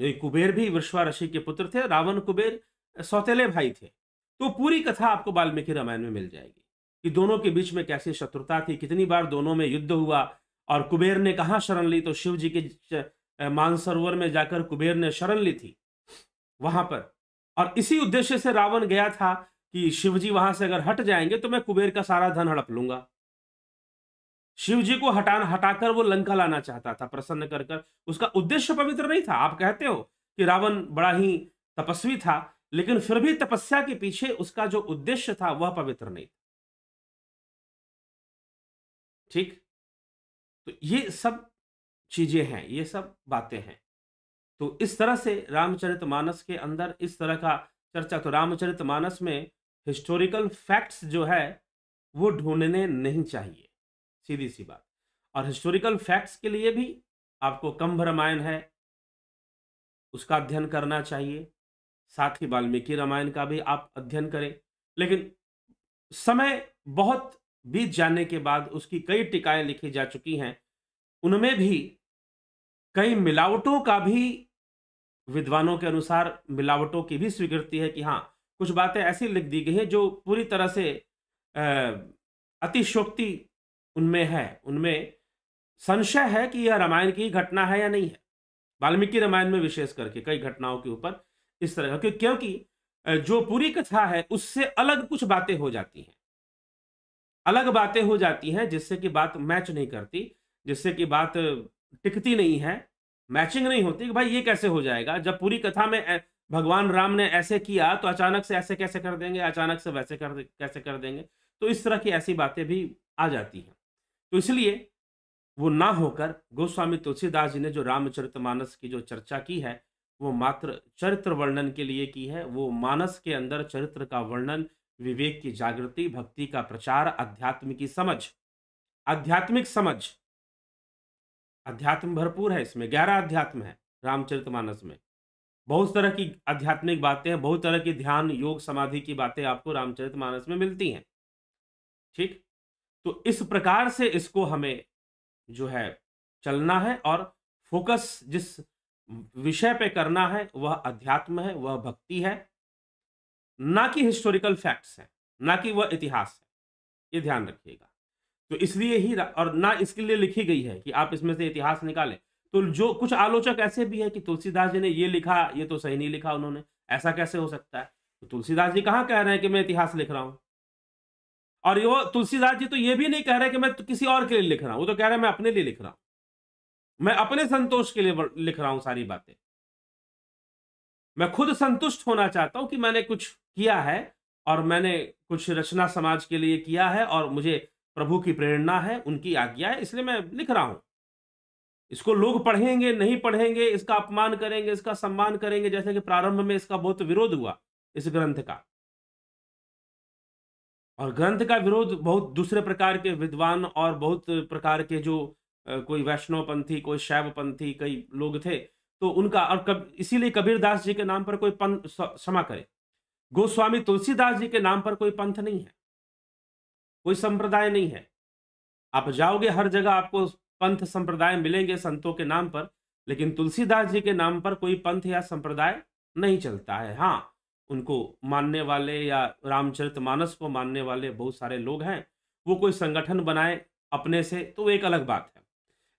ये कुबेर भी विश्वा ऋषि के पुत्र थे रावण कुबेर सौतेले भाई थे तो पूरी कथा आपको वाल्मीकि रामायण में मिल जाएगी कि दोनों के बीच में कैसी शत्रुता थी कितनी बार दोनों में युद्ध हुआ और कुबेर ने कहाँ शरण ली तो शिव जी के मानसरोवर में जाकर कुबेर ने शरण ली थी वहां पर और इसी उद्देश्य से रावण गया था कि शिव जी वहां से अगर हट जाएंगे तो मैं कुबेर का सारा धन हड़प लूंगा शिव जी को हटान हटाकर वो लंका लाना चाहता था प्रसन्न कर कर उसका उद्देश्य पवित्र नहीं था आप कहते हो कि रावण बड़ा ही तपस्वी था लेकिन फिर भी तपस्या के पीछे उसका जो उद्देश्य था वह पवित्र नहीं ठीक तो ये सब चीज़ें हैं ये सब बातें हैं तो इस तरह से रामचरितमानस के अंदर इस तरह का चर्चा तो रामचरितमानस में हिस्टोरिकल फैक्ट्स जो है वो ढूंढने नहीं चाहिए सीधी सी बात और हिस्टोरिकल फैक्ट्स के लिए भी आपको कंभ रामायण है उसका अध्ययन करना चाहिए साथ ही वाल्मीकि रामायण का भी आप अध्ययन करें लेकिन समय बहुत बीत जाने के बाद उसकी कई टिकाएं लिखी जा चुकी हैं उनमें भी कई मिलावटों का भी विद्वानों के अनुसार मिलावटों की भी स्वीकृति है कि हाँ कुछ बातें ऐसी लिख दी गई हैं जो पूरी तरह से अतिशोक्ति उनमें है उनमें संशय है कि यह रामायण की घटना है या नहीं है वाल्मीकि रामायण में विशेष करके कई घटनाओं के ऊपर इस तरह क्योंकि क्योंकि जो पूरी कथा है उससे अलग कुछ बातें हो जाती हैं अलग बातें हो जाती हैं जिससे कि बात मैच नहीं करती जिससे कि बात टिकती नहीं है मैचिंग नहीं होती कि भाई ये कैसे हो जाएगा जब पूरी कथा में भगवान राम ने ऐसे किया तो अचानक से ऐसे कैसे कर देंगे अचानक से वैसे कर कैसे कर देंगे तो इस तरह की ऐसी बातें भी आ जाती हैं तो इसलिए वो ना होकर गोस्वामी तुलसीदास जी ने जो रामचरितमानस की जो चर्चा की है वो मात्र चरित्र वर्णन के लिए की है वो मानस के अंदर चरित्र का वर्णन विवेक की जागृति भक्ति का प्रचार अध्यात्म की समझ आध्यात्मिक समझ अध्यात्म भरपूर है इसमें ग्यारह अध्यात्म है रामचरितमानस में बहुत तरह की आध्यात्मिक बातें हैं बहुत तरह की ध्यान योग समाधि की बातें आपको रामचरितमानस में मिलती हैं ठीक तो इस प्रकार से इसको हमें जो है चलना है और फोकस जिस विषय पे करना है वह अध्यात्म है वह भक्ति है ना कि हिस्टोरिकल फैक्ट्स हैं ना कि वह इतिहास है ये ध्यान रखिएगा तो इसलिए ही और ना इसके लिए लिखी गई है कि आप इसमें से इतिहास निकालें तो जो कुछ आलोचक ऐसे भी है कि तुलसीदास जी ने ये लिखा ये तो सही नहीं लिखा उन्होंने ऐसा कैसे हो सकता है तो तुलसीदास जी कहाँ कह रहे हैं कि मैं इतिहास लिख रहा हूँ और वो तुलसीदास जी तो ये भी नहीं कह रहे कि मैं तो किसी और के लिए लिख रहा हूँ वो तो कह रहे हैं मैं अपने लिए लिख रहा हूँ मैं अपने संतोष के लिए लिख रहा हूँ सारी बातें मैं खुद संतुष्ट होना चाहता हूं कि मैंने कुछ किया है और मैंने कुछ रचना समाज के लिए किया है और मुझे प्रभु की प्रेरणा है उनकी आज्ञा है इसलिए मैं लिख रहा हूं इसको लोग पढ़ेंगे नहीं पढ़ेंगे इसका अपमान करेंगे इसका सम्मान करेंगे जैसे कि प्रारंभ में इसका बहुत विरोध हुआ इस ग्रंथ का और ग्रंथ का विरोध बहुत दूसरे प्रकार के विद्वान और बहुत प्रकार के जो कोई वैष्णवपंथी कोई शैवपंथी कई लोग थे तो उनका और कब इसीलिए कबीरदास जी के नाम पर कोई पंथ क्षमा करे गोस्वामी तुलसीदास जी के नाम पर कोई पंथ नहीं है कोई संप्रदाय नहीं है आप जाओगे हर जगह आपको पंथ संप्रदाय मिलेंगे संतों के नाम पर लेकिन तुलसीदास जी के नाम पर कोई पंथ या संप्रदाय नहीं चलता है हाँ उनको मानने वाले या रामचरित मानस को मानने वाले बहुत सारे लोग हैं वो कोई संगठन बनाए अपने से तो एक अलग बात है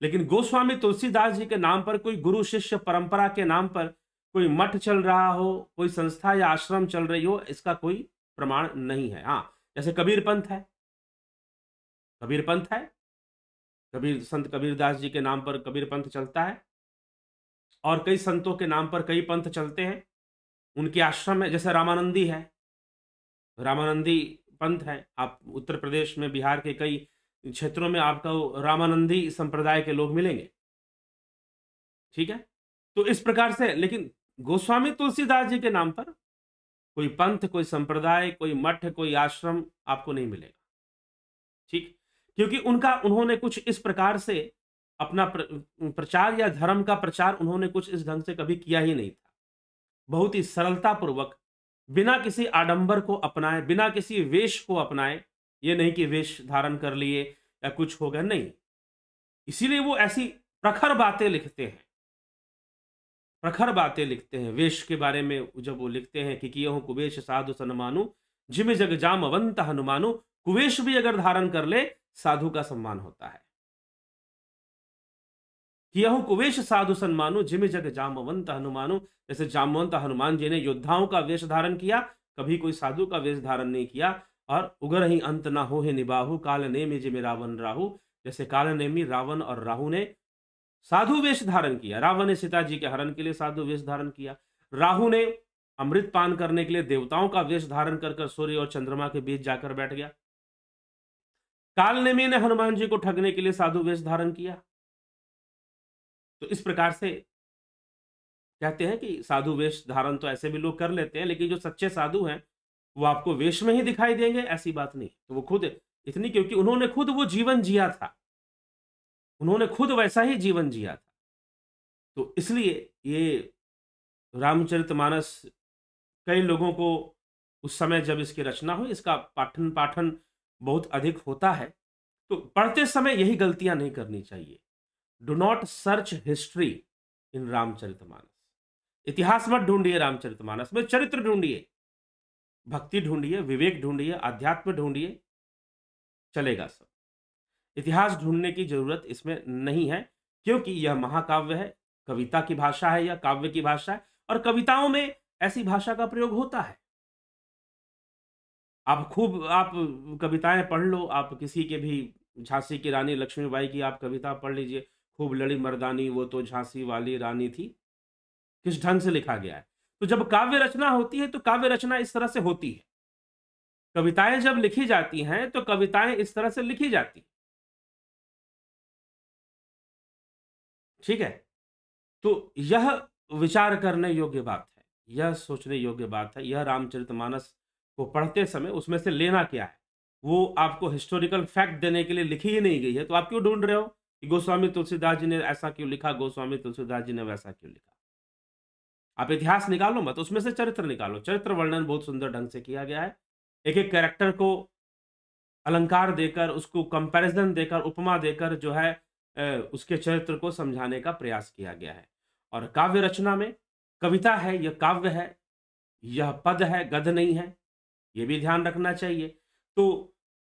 लेकिन गोस्वामी तुलसीदास जी के नाम पर कोई गुरु शिष्य परंपरा के नाम पर कोई मठ चल रहा हो कोई संस्था या आश्रम चल रही हो इसका कोई प्रमाण नहीं है हाँ जैसे कबीर पंथ है कबीर पंथ है कबीर संत कबीरदास जी के नाम पर कबीर पंथ चलता है और कई संतों के नाम पर कई पंथ चलते हैं उनके आश्रम है जैसे रामानंदी है रामानंदी पंथ है आप उत्तर प्रदेश में बिहार के कई क्षेत्रों में आपको रामानंदी संप्रदाय के लोग मिलेंगे ठीक है तो इस प्रकार से लेकिन गोस्वामी तुलसीदास जी के नाम पर कोई पंथ कोई संप्रदाय कोई मठ कोई आश्रम आपको नहीं मिलेगा ठीक क्योंकि उनका उन्होंने कुछ इस प्रकार से अपना प्रचार या धर्म का प्रचार उन्होंने कुछ इस ढंग से कभी किया ही नहीं था बहुत ही सरलतापूर्वक बिना किसी आडंबर को अपनाए बिना किसी वेश को अपनाए ये नहीं कि वेश धारण कर लिए या कुछ हो गया नहीं इसीलिए वो ऐसी प्रखर बातें लिखते हैं प्रखर बातें लिखते हैं वेश के बारे में जब वो लिखते हैं कि किए कुवेश साधु सन्मानु जिम जग जाम अवंत हनुमानु कुवेश भी अगर धारण कर ले साधु का सम्मान होता है किया हूं कुवेश साधु सन्मानु जिम जग जामवंत हनुमानु जैसे जामवंत हनुमान जी ने योद्धाओं का वेश धारण किया कभी कोई साधु का वेश धारण नहीं किया और उगर ही अंत ना हो हे निबाहु काल नेमी जिमे रावण राहु जैसे काल नेमी रावण और राहु ने साधु वेश धारण किया रावण ने सीता जी के हरण के लिए साधु वेश धारण किया राहु ने अमृत पान करने के लिए देवताओं का वेश धारण कर सूर्य और चंद्रमा के बीच जाकर बैठ गया काल नेमी ने हनुमान जी को ठगने के लिए साधु वेश धारण किया तो इस प्रकार से कहते हैं कि साधु वेश धारण तो ऐसे भी लोग कर लेते हैं लेकिन जो सच्चे साधु हैं वो आपको वेश में ही दिखाई देंगे ऐसी बात नहीं तो वो खुद इतनी क्योंकि उन्होंने खुद वो जीवन जिया था उन्होंने खुद वैसा ही जीवन जिया था तो इसलिए ये रामचरितमानस कई लोगों को उस समय जब इसकी रचना हुई इसका पाठन पाठन बहुत अधिक होता है तो पढ़ते समय यही गलतियां नहीं करनी चाहिए do not search history in Ramcharitmanas इतिहास मत ढूंढिए रामचरितमानस में चरित्र ढूंढिए भक्ति ढूंढिए विवेक ढूंढिए अध्यात्म ढूंढिए चलेगा सब इतिहास ढूंढने की जरूरत इसमें नहीं है क्योंकि यह महाकाव्य है कविता की भाषा है या काव्य की भाषा है और कविताओं में ऐसी भाषा का प्रयोग होता है आप खूब आप कविताएं पढ़ लो आप किसी के भी झांसी की रानी लक्ष्मीबाई की आप कविता पढ़ लीजिए खूब लड़ी मर्दानी वो तो झांसी वाली रानी थी किस ढंग से लिखा गया है तो जब काव्य रचना होती है तो काव्य रचना इस तरह से होती है कविताएं जब लिखी जाती हैं तो कविताएं इस तरह से लिखी जाती ठीक है तो यह विचार करने योग्य बात है यह सोचने योग्य बात है यह रामचरितमानस को पढ़ते समय उसमें से लेना क्या है वो आपको हिस्टोरिकल फैक्ट देने के लिए लिखी ही नहीं गई है तो आप क्यों ढूंढ रहे हो कि गोस्वामी तुलसीदास जी ने ऐसा क्यों लिखा गोस्वामी तुलसीदास जी ने वैसा क्यों लिखा आप इतिहास निकालो मत उसमें से चरित्र निकालो चरित्र वर्णन बहुत सुंदर ढंग से किया गया है एक एक कैरेक्टर को अलंकार देकर उसको कंपैरिजन देकर उपमा देकर जो है उसके चरित्र को समझाने का प्रयास किया गया है और काव्य रचना में कविता है यह काव्य है यह पद है गद नहीं है ये भी ध्यान रखना चाहिए तो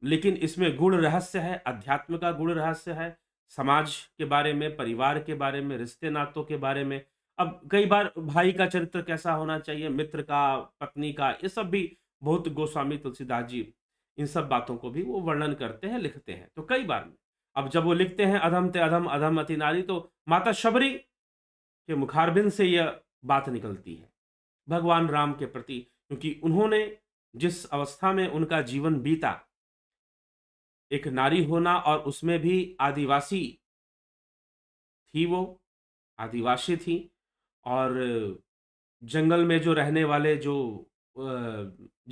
लेकिन इसमें गुण रहस्य है अध्यात्म का गुण रहस्य है समाज के बारे में परिवार के बारे में रिश्ते नातों के बारे में अब कई बार भाई का चरित्र कैसा होना चाहिए मित्र का पत्नी का ये सब भी बहुत गोस्वामी तुलसीदास जी इन सब बातों को भी वो वर्णन करते हैं लिखते हैं तो कई बार अब जब वो लिखते हैं अधम ते अधम अधम अति नारी तो माता शबरी के मुखारबिन से यह बात निकलती है भगवान राम के प्रति क्योंकि उन्होंने जिस अवस्था में उनका जीवन बीता एक नारी होना और उसमें भी आदिवासी थी वो आदिवासी थी और जंगल में जो रहने वाले जो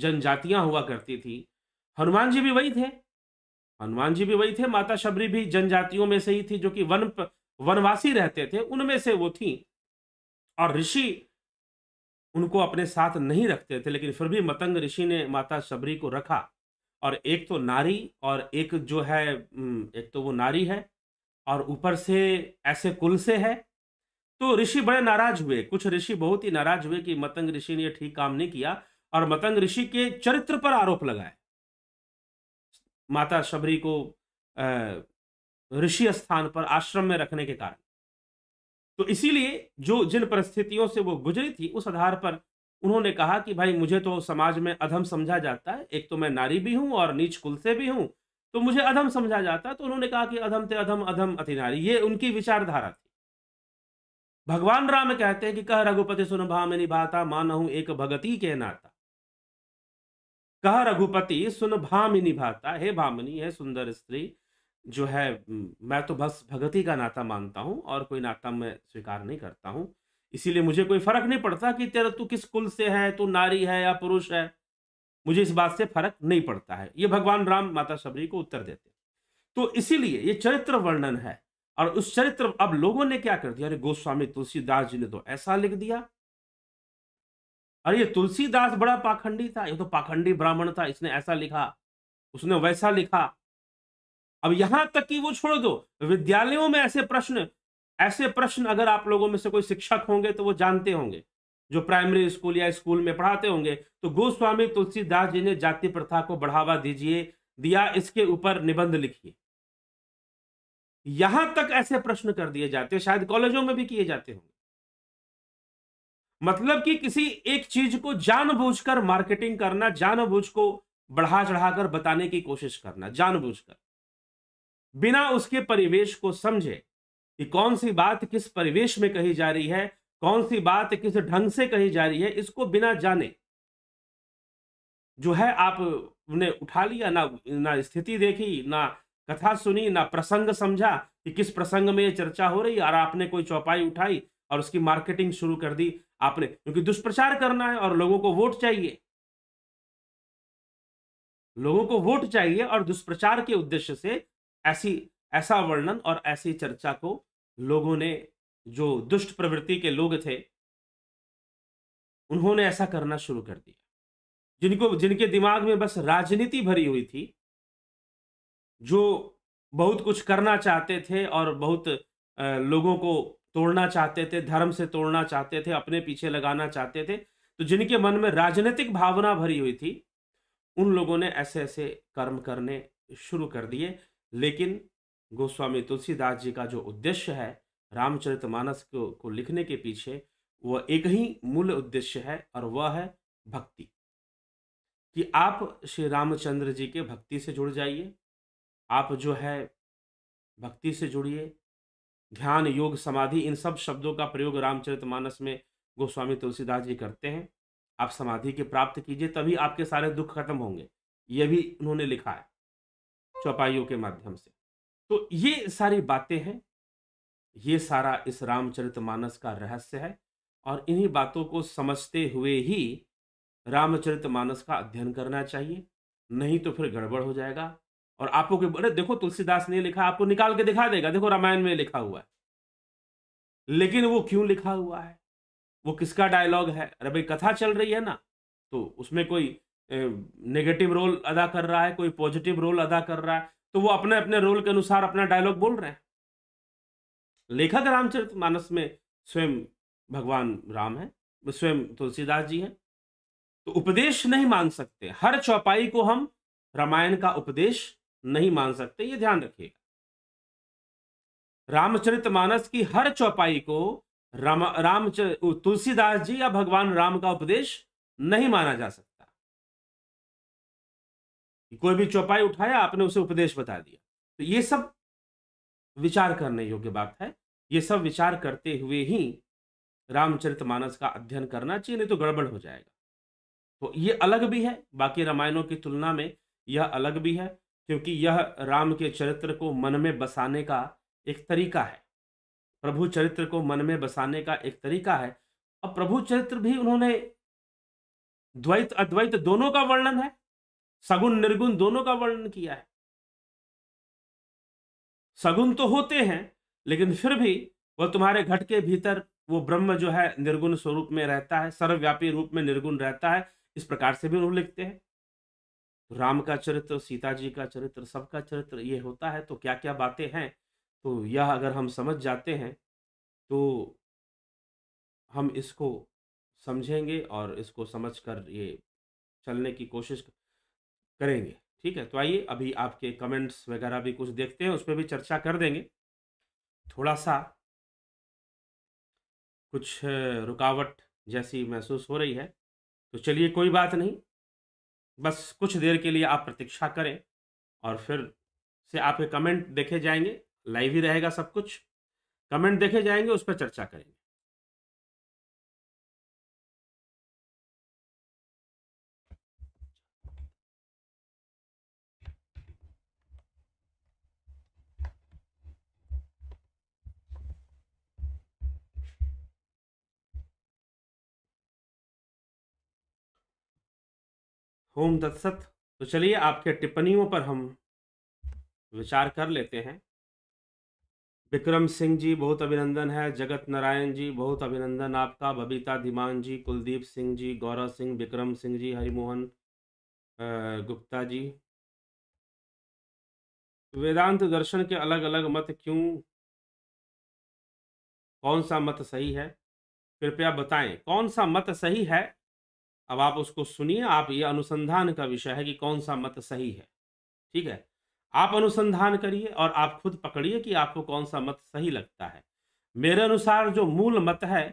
जनजातियां हुआ करती थी हनुमान जी भी वही थे हनुमान जी भी वही थे माता शबरी भी जनजातियों में से ही थी जो कि वन वनवासी रहते थे उनमें से वो थी और ऋषि उनको अपने साथ नहीं रखते थे लेकिन फिर भी मतंग ऋषि ने माता शबरी को रखा और एक तो नारी और एक जो है एक तो वो नारी है और ऊपर से ऐसे कुल से है तो ऋषि बड़े नाराज हुए कुछ ऋषि बहुत ही नाराज हुए कि मतंग ऋषि ने ठीक काम नहीं किया और मतंग ऋषि के चरित्र पर आरोप लगाए माता शबरी को ऋषि स्थान पर आश्रम में रखने के कारण तो इसीलिए जो जिन परिस्थितियों से वो गुजरी थी उस आधार पर उन्होंने कहा कि भाई मुझे तो समाज में अधम समझा जाता है एक तो मैं नारी भी हूं और नीच कुल से भी हूं तो मुझे अधम समझा जाता है तो उन्होंने कहा कि अधम ते अधम अधम अति नारी ये उनकी विचारधारा थी भगवान राम कहते हैं कि कह रघुपति सुन निभाता मान हूं एक भगती के नाता कह रघुपति सुन भामिनी निभाता हे भामनी है सुंदर स्त्री जो है मैं तो बस भगति का नाता मानता हूँ और कोई नाता मैं स्वीकार नहीं करता हूँ इसीलिए मुझे कोई फर्क नहीं पड़ता कि तेरा तू किस कुल से है तू नारी है या पुरुष है मुझे इस बात से फर्क नहीं पड़ता है ये भगवान राम माता शबरी को उत्तर देते तो इसीलिए ये चरित्र वर्णन है और उस चरित्र अब लोगों ने क्या कर दिया अरे गोस्वामी तुलसीदास जी ने तो ऐसा लिख दिया अरे तुलसीदास बड़ा पाखंडी था ये तो पाखंडी ब्राह्मण था इसने ऐसा लिखा उसने वैसा लिखा अब यहां तक कि वो छोड़ दो विद्यालयों में ऐसे प्रश्न ऐसे प्रश्न अगर आप लोगों में से कोई शिक्षक होंगे तो वो जानते होंगे जो प्राइमरी स्कूल या स्कूल में पढ़ाते होंगे तो गोस्वामी तुलसीदास जी ने जाति प्रथा को बढ़ावा दीजिए दिया इसके ऊपर निबंध लिखिए यहां तक ऐसे प्रश्न कर दिए जाते हैं शायद कॉलेजों में भी किए जाते होंगे मतलब कि किसी एक चीज को जानबूझकर मार्केटिंग करना जानबूझ को बढ़ा चढ़ाकर बताने की कोशिश करना जानबूझकर बिना उसके परिवेश को समझे कि कौन सी बात किस परिवेश में कही जा रही है कौन सी बात किस ढंग से कही जा रही है इसको बिना जाने जो है आपने उठा लिया ना ना स्थिति देखी ना कथा सुनी ना प्रसंग समझा कि किस प्रसंग में ये चर्चा हो रही और आपने कोई चौपाई उठाई और उसकी मार्केटिंग शुरू कर दी आपने क्योंकि दुष्प्रचार करना है और लोगों को वोट चाहिए लोगों को वोट चाहिए और दुष्प्रचार के उद्देश्य से ऐसी ऐसा वर्णन और ऐसी चर्चा को लोगों ने जो दुष्ट प्रवृत्ति के लोग थे उन्होंने ऐसा करना शुरू कर दिया जिनको जिनके दिमाग में बस राजनीति भरी हुई थी जो बहुत कुछ करना चाहते थे और बहुत लोगों को तोड़ना चाहते थे धर्म से तोड़ना चाहते थे अपने पीछे लगाना चाहते थे तो जिनके मन में राजनीतिक भावना भरी हुई थी उन लोगों ने ऐसे ऐसे कर्म करने शुरू कर दिए लेकिन गोस्वामी तुलसीदास जी का जो उद्देश्य है रामचरितमानस को, को लिखने के पीछे वह एक ही मूल उद्देश्य है और वह है भक्ति कि आप श्री रामचंद्र जी के भक्ति से जुड़ जाइए आप जो है भक्ति से जुड़िए ध्यान योग समाधि इन सब शब्दों का प्रयोग रामचरितमानस में गोस्वामी तुलसीदास जी करते हैं आप समाधि के प्राप्त कीजिए तभी आपके सारे दुख खत्म होंगे ये भी उन्होंने लिखा है चौपाइयों के माध्यम से तो ये सारी बातें हैं ये सारा इस रामचरितमानस का रहस्य है और इन्हीं बातों को समझते हुए ही रामचरितमानस का अध्ययन करना चाहिए नहीं तो फिर गड़बड़ हो जाएगा और आपको के अरे देखो तुलसीदास ने लिखा आपको निकाल के दिखा देगा देखो रामायण में लिखा हुआ है लेकिन वो क्यों लिखा हुआ है वो किसका डायलॉग है अरे भाई कथा चल रही है ना तो उसमें कोई नेगेटिव रोल अदा कर रहा है कोई पॉजिटिव रोल अदा कर रहा है तो वो अपने अपने रोल के अनुसार अपना डायलॉग बोल रहे हैं लेखक रामचरित मानस में स्वयं भगवान राम है स्वयं तुलसीदास जी हैं तो उपदेश नहीं मान सकते हर चौपाई को हम रामायण का उपदेश नहीं मान सकते ये ध्यान रखिएगा रामचरित मानस की हर चौपाई को राम राम तुलसीदास जी या भगवान राम का उपदेश नहीं माना जा सकता कोई भी चौपाई उठाया आपने उसे उपदेश बता दिया तो ये सब विचार करने योग्य बात है ये सब विचार करते हुए ही रामचरित मानस का अध्ययन करना चाहिए नहीं तो गड़बड़ हो जाएगा तो ये अलग भी है बाकी रामायणों की तुलना में यह अलग भी है क्योंकि यह राम के चरित्र को मन में बसाने का एक तरीका है प्रभु चरित्र को मन में बसाने का एक तरीका है और प्रभु चरित्र भी उन्होंने द्वैत अद्वैत दोनों का वर्णन है सगुण निर्गुण दोनों का वर्णन किया है सगुण तो होते हैं लेकिन फिर भी वह तुम्हारे घट के भीतर वो ब्रह्म जो है निर्गुण स्वरूप में रहता है सर्वव्यापी रूप में निर्गुण रहता है इस प्रकार से भी उन्होंने लिखते हैं राम का चरित्र सीता जी का चरित्र सबका चरित्र ये होता है तो क्या क्या बातें हैं तो यह अगर हम समझ जाते हैं तो हम इसको समझेंगे और इसको समझकर ये चलने की कोशिश करेंगे ठीक है तो आइए अभी आपके कमेंट्स वगैरह भी कुछ देखते हैं उस पर भी चर्चा कर देंगे थोड़ा सा कुछ रुकावट जैसी महसूस हो रही है तो चलिए कोई बात नहीं बस कुछ देर के लिए आप प्रतीक्षा करें और फिर से आपके कमेंट देखे जाएंगे लाइव ही रहेगा सब कुछ कमेंट देखे जाएंगे उस पर चर्चा करेंगे होम दत्सत तो चलिए आपके टिप्पणियों पर हम विचार कर लेते हैं विक्रम सिंह जी बहुत अभिनंदन है जगत नारायण जी बहुत अभिनंदन आपका बबीता धीमान जी कुलदीप सिंह जी गौरव सिंह विक्रम सिंह जी हरिमोहन गुप्ता जी वेदांत दर्शन के अलग अलग मत क्यों कौन सा मत सही है कृपया बताएं कौन सा मत सही है अब आप उसको सुनिए आप ये अनुसंधान का विषय है कि कौन सा मत सही है ठीक है आप अनुसंधान करिए और आप खुद पकड़िए कि आपको कौन सा मत सही लगता है मेरे अनुसार जो मूल मत है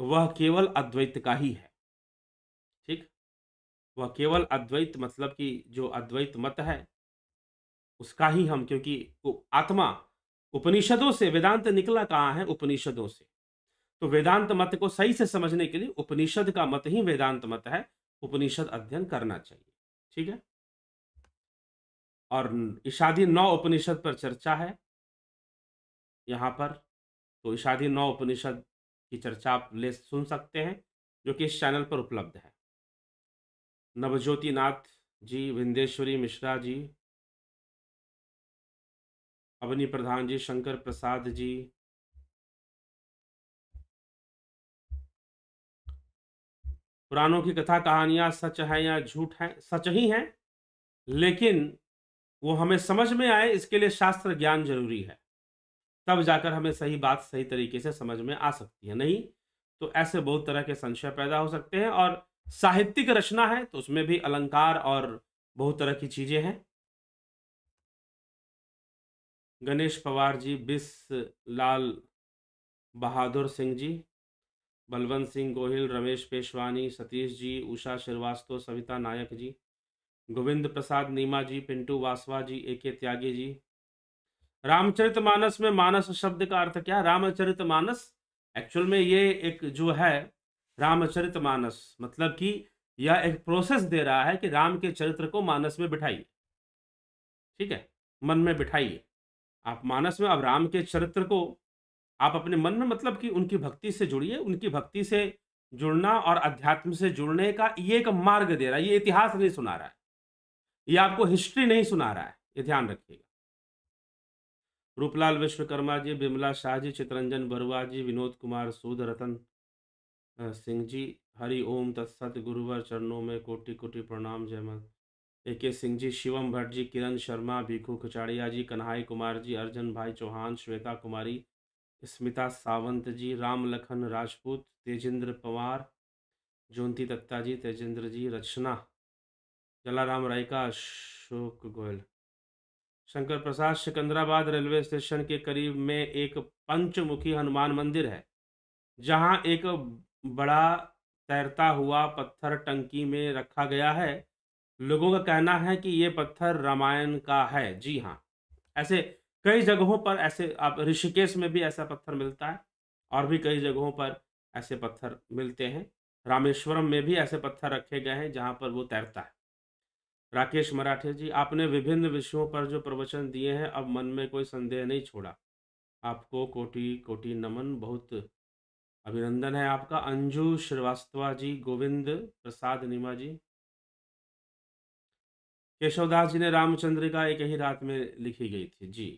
वह केवल अद्वैत का ही है ठीक वह केवल अद्वैत मतलब कि जो अद्वैत मत है उसका ही हम क्योंकि आत्मा उपनिषदों से वेदांत निकला कहाँ है उपनिषदों से तो वेदांत मत को सही से समझने के लिए उपनिषद का मत ही वेदांत मत है उपनिषद अध्ययन करना चाहिए ठीक है और ईशादी नौ उपनिषद पर चर्चा है यहाँ पर तो ईशादी नौ उपनिषद की चर्चा आप ले सुन सकते हैं जो कि इस चैनल पर उपलब्ध है नवज्योति नाथ जी विंदेश्वरी मिश्रा जी अवनी प्रधान जी शंकर प्रसाद जी पुराणों की कथा कहानियाँ सच है या झूठ है सच ही हैं लेकिन वो हमें समझ में आए इसके लिए शास्त्र ज्ञान जरूरी है तब जाकर हमें सही बात सही तरीके से समझ में आ सकती है नहीं तो ऐसे बहुत तरह के संशय पैदा हो सकते हैं और साहित्यिक रचना है तो उसमें भी अलंकार और बहुत तरह की चीजें हैं गणेश पवार जी बिस लाल बहादुर सिंह जी बलवंत सिंह गोहिल रमेश पेशवानी सतीश जी उषा श्रीवास्तव सविता नायक जी गोविंद प्रसाद नीमा जी पिंटू वासवा जी ए के त्यागी जी रामचरित मानस में मानस शब्द का अर्थ क्या रामचरित मानस एक्चुअल में ये एक जो है रामचरित मानस मतलब कि यह एक प्रोसेस दे रहा है कि राम के चरित्र को मानस में बिठाइए ठीक है मन में बिठाइए आप मानस में अब राम के चरित्र को आप अपने मन में मतलब कि उनकी भक्ति से जुड़िए उनकी भक्ति से जुड़ना और अध्यात्म से जुड़ने का ये एक मार्ग दे रहा है ये इतिहास नहीं सुना रहा है ये आपको हिस्ट्री नहीं सुना रहा है ये ध्यान रखिएगा रूपलाल विश्वकर्मा जी बिमला शाह जी चितरंजन बरुआ जी विनोद कुमार सूद रतन सिंह जी हरि ओम तत्सत गुरुवर चरणों में कोटि कोटि प्रणाम जयमन ए के सिंह जी शिवम भट्ट जी किरण शर्मा भीखू खचाड़िया जी कन्हाई कुमार जी अर्जन भाई चौहान श्वेता कुमारी स्मिता सावंत जी राम लखन राजपूत तेजेंद्र पवार ज्योति दत्ता जी तेजेंद्र जी रचना जलाराम रायका अशोक गोयल शंकर प्रसाद सिकंदराबाद रेलवे स्टेशन के करीब में एक पंचमुखी हनुमान मंदिर है जहां एक बड़ा तैरता हुआ पत्थर टंकी में रखा गया है लोगों का कहना है कि ये पत्थर रामायण का है जी हाँ ऐसे कई जगहों पर ऐसे आप ऋषिकेश में भी ऐसा पत्थर मिलता है और भी कई जगहों पर ऐसे पत्थर मिलते हैं रामेश्वरम में भी ऐसे पत्थर रखे गए हैं जहाँ पर वो तैरता है राकेश मराठे जी आपने विभिन्न विषयों पर जो प्रवचन दिए हैं अब मन में कोई संदेह नहीं छोड़ा आपको कोटि कोटि नमन बहुत अभिनंदन है आपका अंजू श्रीवास्तवा जी गोविंद प्रसाद निमा जी केशवदास जी ने रामचंद्र का एक ही रात में लिखी गई थी जी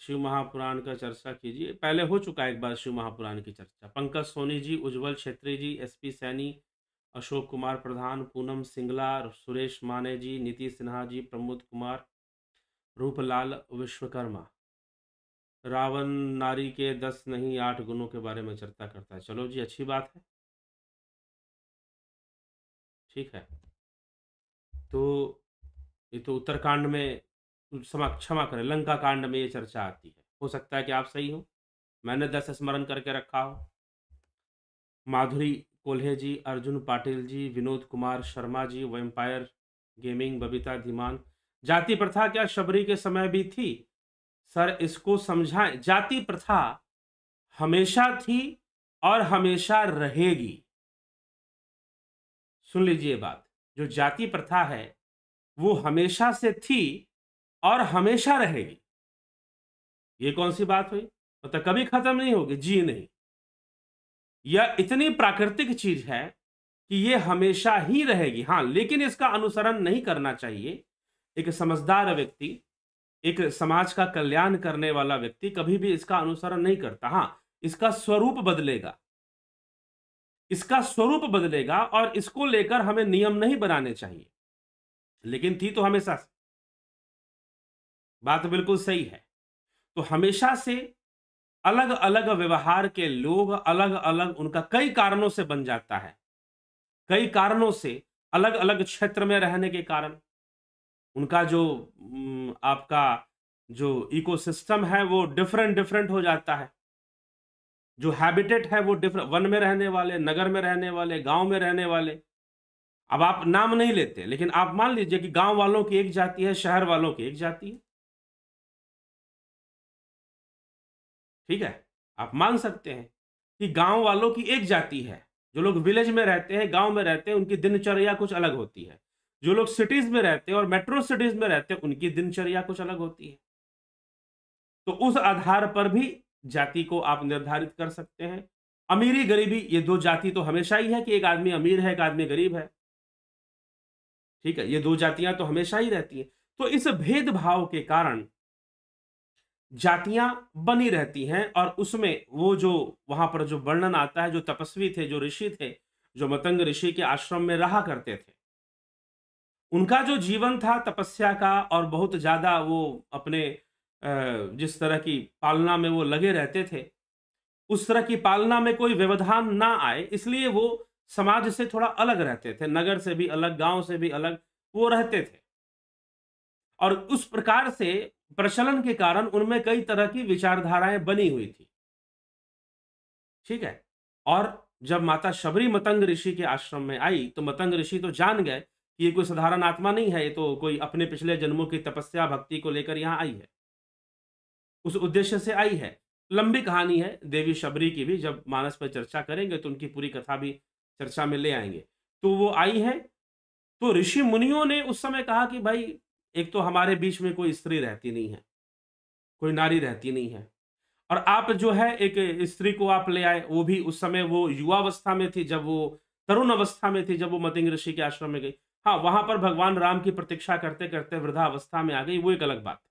शिव महापुराण का चर्चा कीजिए पहले हो चुका है एक बार शिव महापुराण की चर्चा पंकज सोनी जी उज्जवल छेत्री जी एस पी सैनी अशोक कुमार प्रधान पूनम सिंगला सुरेश माने जी नीति सिन्हा जी प्रमोद कुमार रूपलाल विश्वकर्मा रावण नारी के दस नहीं आठ गुणों के बारे में चर्चा करता है चलो जी अच्छी बात है ठीक है तो ये तो उत्तरकांड में क्षमा क्षमा करें लंका कांड में ये चर्चा आती है हो सकता है कि आप सही हो मैंने दस स्मरण करके रखा हो माधुरी कोल्हे जी अर्जुन पाटिल जी विनोद कुमार शर्मा जी वेम्पायर गेमिंग बबीता धीमान जाति प्रथा क्या शबरी के समय भी थी सर इसको समझाएं जाति प्रथा हमेशा थी और हमेशा रहेगी सुन लीजिए बात जो जाति प्रथा है वो हमेशा से थी और हमेशा रहेगी ये कौन सी बात हुई मतलब तो कभी खत्म नहीं होगी जी नहीं यह इतनी प्राकृतिक चीज है कि यह हमेशा ही रहेगी हाँ लेकिन इसका अनुसरण नहीं करना चाहिए एक समझदार व्यक्ति एक समाज का कल्याण करने वाला व्यक्ति कभी भी इसका अनुसरण नहीं करता हाँ इसका स्वरूप बदलेगा इसका स्वरूप बदलेगा और इसको लेकर हमें नियम नहीं बनाने चाहिए लेकिन थी तो हमेशा बात बिल्कुल सही है तो हमेशा से अलग अलग व्यवहार के लोग अलग अलग उनका कई कारणों से बन जाता है कई कारणों से अलग अलग क्षेत्र में रहने के कारण उनका जो आपका जो इकोसिस्टम है वो डिफरेंट डिफरेंट हो जाता है जो हैबिटेट है वो डिफरेंट वन में रहने वाले नगर में रहने वाले गांव में रहने वाले अब आप नाम नहीं लेते लेकिन आप मान लीजिए कि गांव वालों की एक जाति है शहर वालों की एक जाति है ठीक है आप मांग सकते हैं कि गांव वालों की एक जाति है जो लोग विलेज में रहते हैं गांव में रहते हैं उनकी दिनचर्या कुछ अलग होती है जो लोग सिटीज में रहते हैं और मेट्रो सिटीज में रहते हैं उनकी दिनचर्या कुछ अलग होती है तो उस आधार पर भी जाति को आप निर्धारित कर सकते हैं अमीरी गरीबी ये दो जाति तो हमेशा ही है कि एक आदमी अमीर है एक आदमी गरीब है ठीक है ये दो जातियां तो हमेशा ही रहती हैं तो इस भेदभाव के कारण जातियां बनी रहती हैं और उसमें वो जो वहां पर जो वर्णन आता है जो तपस्वी थे जो ऋषि थे जो मतंग ऋषि के आश्रम में रहा करते थे उनका जो जीवन था तपस्या का और बहुत ज्यादा वो अपने जिस तरह की पालना में वो लगे रहते थे उस तरह की पालना में कोई व्यवधान ना आए इसलिए वो समाज से थोड़ा अलग रहते थे नगर से भी अलग गांव से भी अलग वो रहते थे और उस प्रकार से प्रचलन के कारण उनमें कई तरह की विचारधाराएं बनी हुई थी ठीक है और जब माता शबरी मतंग ऋषि के आश्रम में आई तो मतंग ऋषि तो जान गए कि ये कोई साधारण आत्मा नहीं है ये तो कोई अपने पिछले जन्मों की तपस्या भक्ति को लेकर यहाँ आई है उस उद्देश्य से आई है लंबी कहानी है देवी शबरी की भी जब मानस पर चर्चा करेंगे तो उनकी पूरी कथा भी चर्चा में ले आएंगे तो वो आई है तो ऋषि मुनियों ने उस समय कहा कि भाई एक तो हमारे बीच में कोई स्त्री रहती नहीं है कोई नारी रहती नहीं है और आप जो है एक स्त्री को आप ले आए वो भी उस समय वो युवावस्था में थी जब वो तरुण अवस्था में थी जब वो मतिंग ऋषि के आश्रम में गई हाँ वहां पर भगवान राम की प्रतीक्षा करते करते वृद्धावस्था में आ गई वो एक अलग बात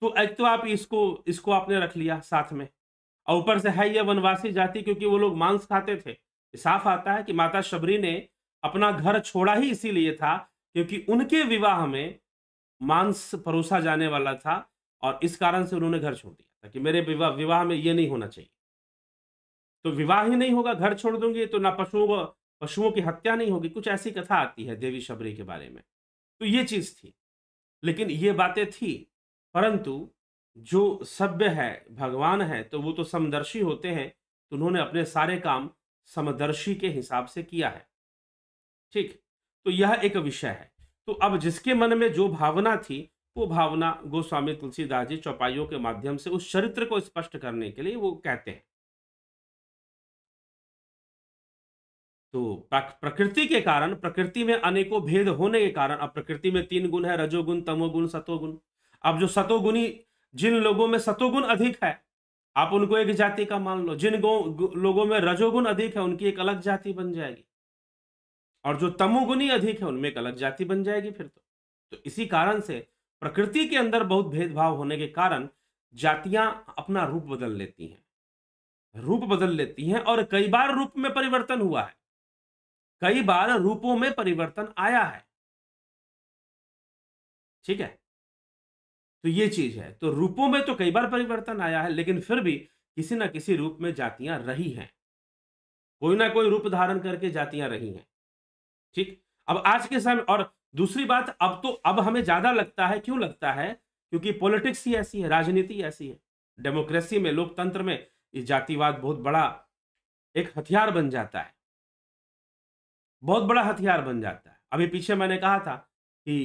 तो एक तो आप इसको इसको आपने रख लिया साथ में और ऊपर से है यह वनवासी जाति क्योंकि वो लोग मांस खाते थे साफ आता है कि माता शबरी ने अपना घर छोड़ा ही इसीलिए था क्योंकि उनके विवाह में मांस परोसा जाने वाला था और इस कारण से उन्होंने घर छोड़ दिया था कि मेरे विवाह विवाह में ये नहीं होना चाहिए तो विवाह ही नहीं होगा घर छोड़ दूंगी तो ना पशुओं को पशुओं की हत्या नहीं होगी कुछ ऐसी कथा आती है देवी शबरी के बारे में तो ये चीज थी लेकिन ये बातें थी परंतु जो सभ्य है भगवान है तो वो तो समदर्शी होते हैं तो उन्होंने अपने सारे काम समदर्शी के हिसाब से किया है ठीक तो यह एक विषय है तो अब जिसके मन में जो भावना थी वो भावना गोस्वामी तुलसीदास जी चौपाइयों के माध्यम से उस चरित्र को स्पष्ट करने के लिए वो कहते हैं तो प्रकृति के कारण प्रकृति में अनेकों भेद होने के कारण अब प्रकृति में तीन गुण है रजोगुण तमोगुण सतोगुण अब जो सतोगुणी जिन लोगों में सतोगुण अधिक है आप उनको एक जाति का मान लो जिन लोगों में रजोगुण अधिक है उनकी एक अलग जाति बन जाएगी और जो तमोगुणी अधिक है उनमें एक अलग जाति बन जाएगी फिर तो तो इसी कारण से प्रकृति के अंदर बहुत भेदभाव होने के कारण जातियां अपना रूप बदल लेती हैं रूप बदल लेती हैं और कई बार रूप में परिवर्तन हुआ है कई बार रूपों में परिवर्तन आया है ठीक है तो ये चीज है तो रूपों में तो कई बार परिवर्तन आया है लेकिन फिर भी किसी ना किसी रूप में जातियां रही हैं कोई ना कोई रूप धारण करके जातियां रही हैं ठीक अब आज के समय और दूसरी बात अब तो अब हमें ज्यादा लगता है क्यों लगता है क्योंकि पॉलिटिक्स ही ऐसी है राजनीति ऐसी है डेमोक्रेसी में लोकतंत्र में जातिवाद बहुत बड़ा एक हथियार बन जाता है बहुत बड़ा हथियार बन जाता है अभी पीछे मैंने कहा था कि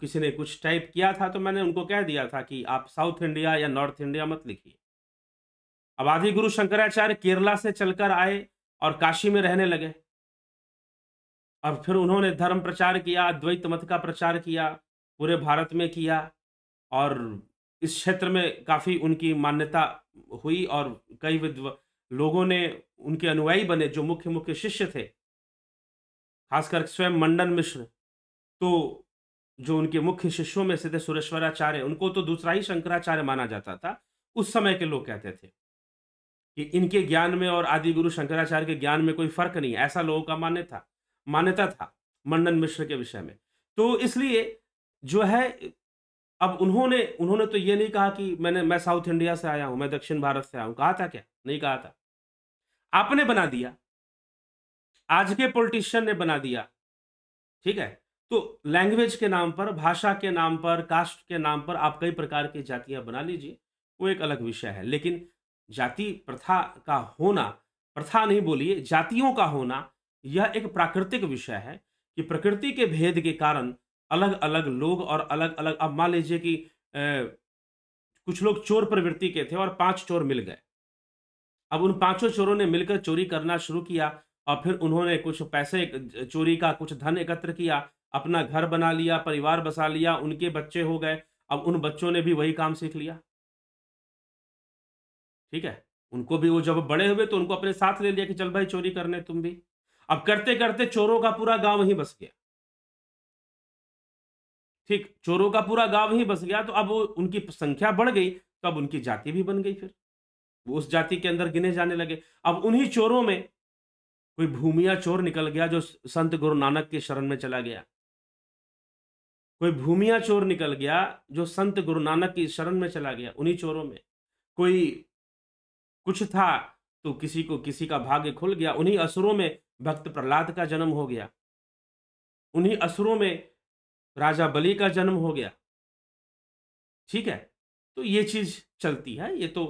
किसी ने कुछ टाइप किया था तो मैंने उनको कह दिया था कि आप साउथ इंडिया या नॉर्थ इंडिया मत लिखिए अब आदि गुरु शंकराचार्य केरला से चलकर आए और काशी में रहने लगे और फिर उन्होंने धर्म प्रचार किया अद्वैत मत का प्रचार किया पूरे भारत में किया और इस क्षेत्र में काफ़ी उनकी मान्यता हुई और कई विद्व लोगों ने उनके अनुयायी बने जो मुख्य मुख्य शिष्य थे खासकर स्वयं मंडन मिश्र तो जो उनके मुख्य शिष्यों में से थे सुरेश्वराचार्य उनको तो दूसरा ही शंकराचार्य माना जाता था उस समय के लोग कहते थे कि इनके ज्ञान में और आदि गुरु शंकराचार्य के ज्ञान में कोई फर्क नहीं ऐसा लोगों का मान्य था मान्यता था मंडन मिश्र के विषय में तो इसलिए जो है अब उन्होंने उन्होंने तो ये नहीं कहा कि मैंने मैं साउथ इंडिया से आया हूं मैं दक्षिण भारत से आया हूं कहा था क्या नहीं कहा था आपने बना दिया आज के पॉलिटिशियन ने बना दिया ठीक है तो लैंग्वेज के नाम पर भाषा के नाम पर कास्ट के नाम पर आप कई प्रकार की जातियां बना लीजिए वो एक अलग विषय है लेकिन जाति प्रथा का होना प्रथा नहीं बोलिए जातियों का होना यह एक प्राकृतिक विषय है कि प्रकृति के भेद के कारण अलग अलग लोग और अलग अलग अब मान लीजिए कि ए, कुछ लोग चोर प्रवृत्ति के थे और पांच चोर मिल गए अब उन पांचों चोरों ने मिलकर चोरी करना शुरू किया और फिर उन्होंने कुछ पैसे चोरी का कुछ धन एकत्र किया अपना घर बना लिया परिवार बसा लिया उनके बच्चे हो गए अब उन बच्चों ने भी वही काम सीख लिया ठीक है उनको भी वो जब बड़े हुए तो उनको अपने साथ ले लिया कि चल भाई चोरी करने तुम भी अब करते करते चोरों का पूरा गांव ही बस गया ठीक चोरों का पूरा गांव ही बस गया तो अब उनकी संख्या बढ़ गई तो अब उनकी जाति भी बन गई फिर वो उस जाति के अंदर गिने जाने लगे अब उन्हीं चोरों में कोई भूमिया चोर निकल गया जो संत गुरु नानक के शरण में चला गया कोई भूमिया चोर निकल गया जो संत गुरु नानक की शरण में चला गया उन्हीं चोरों में कोई कुछ था तो किसी को किसी का भाग्य खुल गया उन्हीं असुरों में भक्त प्रहलाद का जन्म हो गया उन्हीं असुरों में राजा बलि का जन्म हो गया ठीक है तो ये चीज चलती है ये तो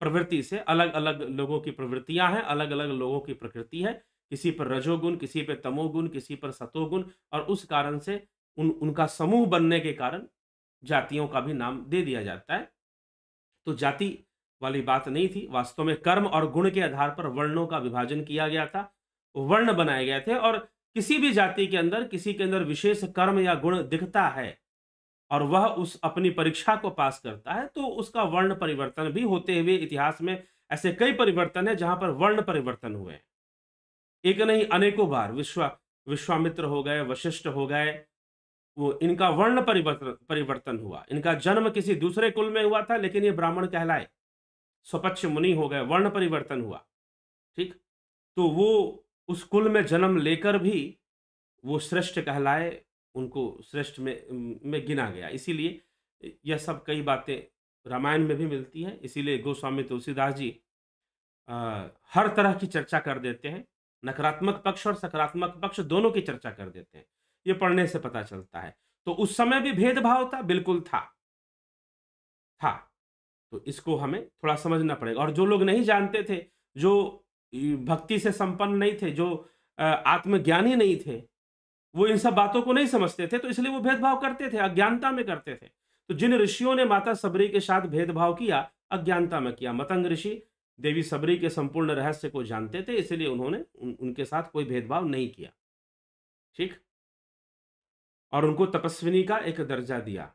प्रवृत्ति से अलग अलग लोगों की प्रवृत्तियां हैं अलग अलग लोगों की प्रकृति है किसी पर रजोगुण किसी पर तमोगुण किसी पर सतोगुण और उस कारण से उन उनका समूह बनने के कारण जातियों का भी नाम दे दिया जाता है तो जाति वाली बात नहीं थी वास्तव में कर्म और गुण के आधार पर वर्णों का विभाजन किया गया था वर्ण बनाए गए थे और किसी भी जाति के अंदर किसी के अंदर विशेष कर्म या गुण दिखता है और वह उस अपनी परीक्षा को पास करता है तो उसका वर्ण परिवर्तन भी होते हुए इतिहास में ऐसे कई परिवर्तन है जहां पर वर्ण परिवर्तन हुए हैं एक नहीं अनेकों बार विश्वा विश्वामित्र हो गए वशिष्ठ हो गए वो इनका वर्ण परिवर्तन परिवर्तन हुआ इनका जन्म किसी दूसरे कुल में हुआ था लेकिन ये ब्राह्मण कहलाए स्वपक्ष मुनि हो गए वर्ण परिवर्तन हुआ ठीक तो वो उस कुल में जन्म लेकर भी वो श्रेष्ठ कहलाए उनको श्रेष्ठ में में गिना गया इसीलिए यह सब कई बातें रामायण में भी मिलती है इसीलिए गोस्वामी तुलसीदास जी आ, हर तरह की चर्चा कर देते हैं नकारात्मक पक्ष और सकारात्मक पक्ष दोनों की चर्चा कर देते हैं ये पढ़ने से पता चलता है तो उस समय भी भेदभाव था बिल्कुल था था तो इसको हमें थोड़ा समझना पड़ेगा और जो लोग नहीं जानते थे जो भक्ति से संपन्न नहीं थे जो आत्मज्ञानी नहीं थे वो इन सब बातों को नहीं समझते थे तो इसलिए वो भेदभाव करते थे अज्ञानता में करते थे तो जिन ऋषियों ने माता सबरी के साथ भेदभाव किया अज्ञानता में किया मतंग ऋषि देवी सबरी के संपूर्ण रहस्य को जानते थे इसलिए उन्होंने उन, उनके साथ कोई भेदभाव नहीं किया ठीक और उनको तपस्विनी का एक दर्जा दिया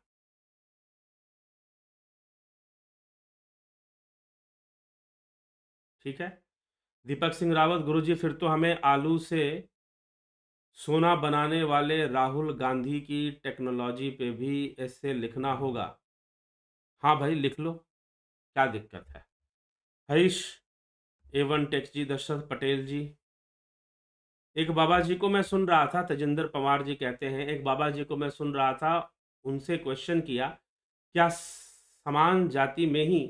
ठीक है दीपक सिंह रावत गुरुजी फिर तो हमें आलू से सोना बनाने वाले राहुल गांधी की टेक्नोलॉजी पे भी ऐसे लिखना होगा हाँ भाई लिख लो क्या दिक्कत है हरीश एवन टेक्स जी दशरथ पटेल जी एक बाबा जी को मैं सुन रहा था तजेंद्र पवार जी कहते हैं एक बाबा जी को मैं सुन रहा था उनसे क्वेश्चन किया क्या समान जाति में ही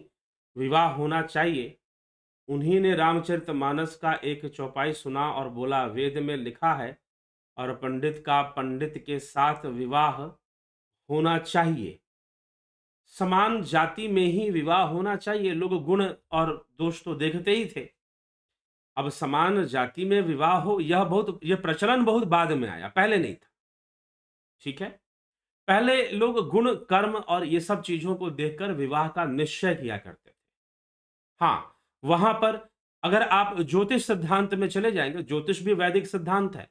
विवाह होना चाहिए उन्हीं ने रामचरित मानस का एक चौपाई सुना और बोला वेद में लिखा है और पंडित का पंडित के साथ विवाह होना चाहिए समान जाति में ही विवाह होना चाहिए लोग गुण और दोष तो देखते ही थे अब समान जाति में विवाह हो यह बहुत यह प्रचलन बहुत बाद में आया पहले नहीं था ठीक है पहले लोग गुण कर्म और ये सब चीजों को देखकर विवाह का निश्चय किया करते थे हाँ वहां पर अगर आप ज्योतिष सिद्धांत में चले जाएंगे ज्योतिष भी वैदिक सिद्धांत है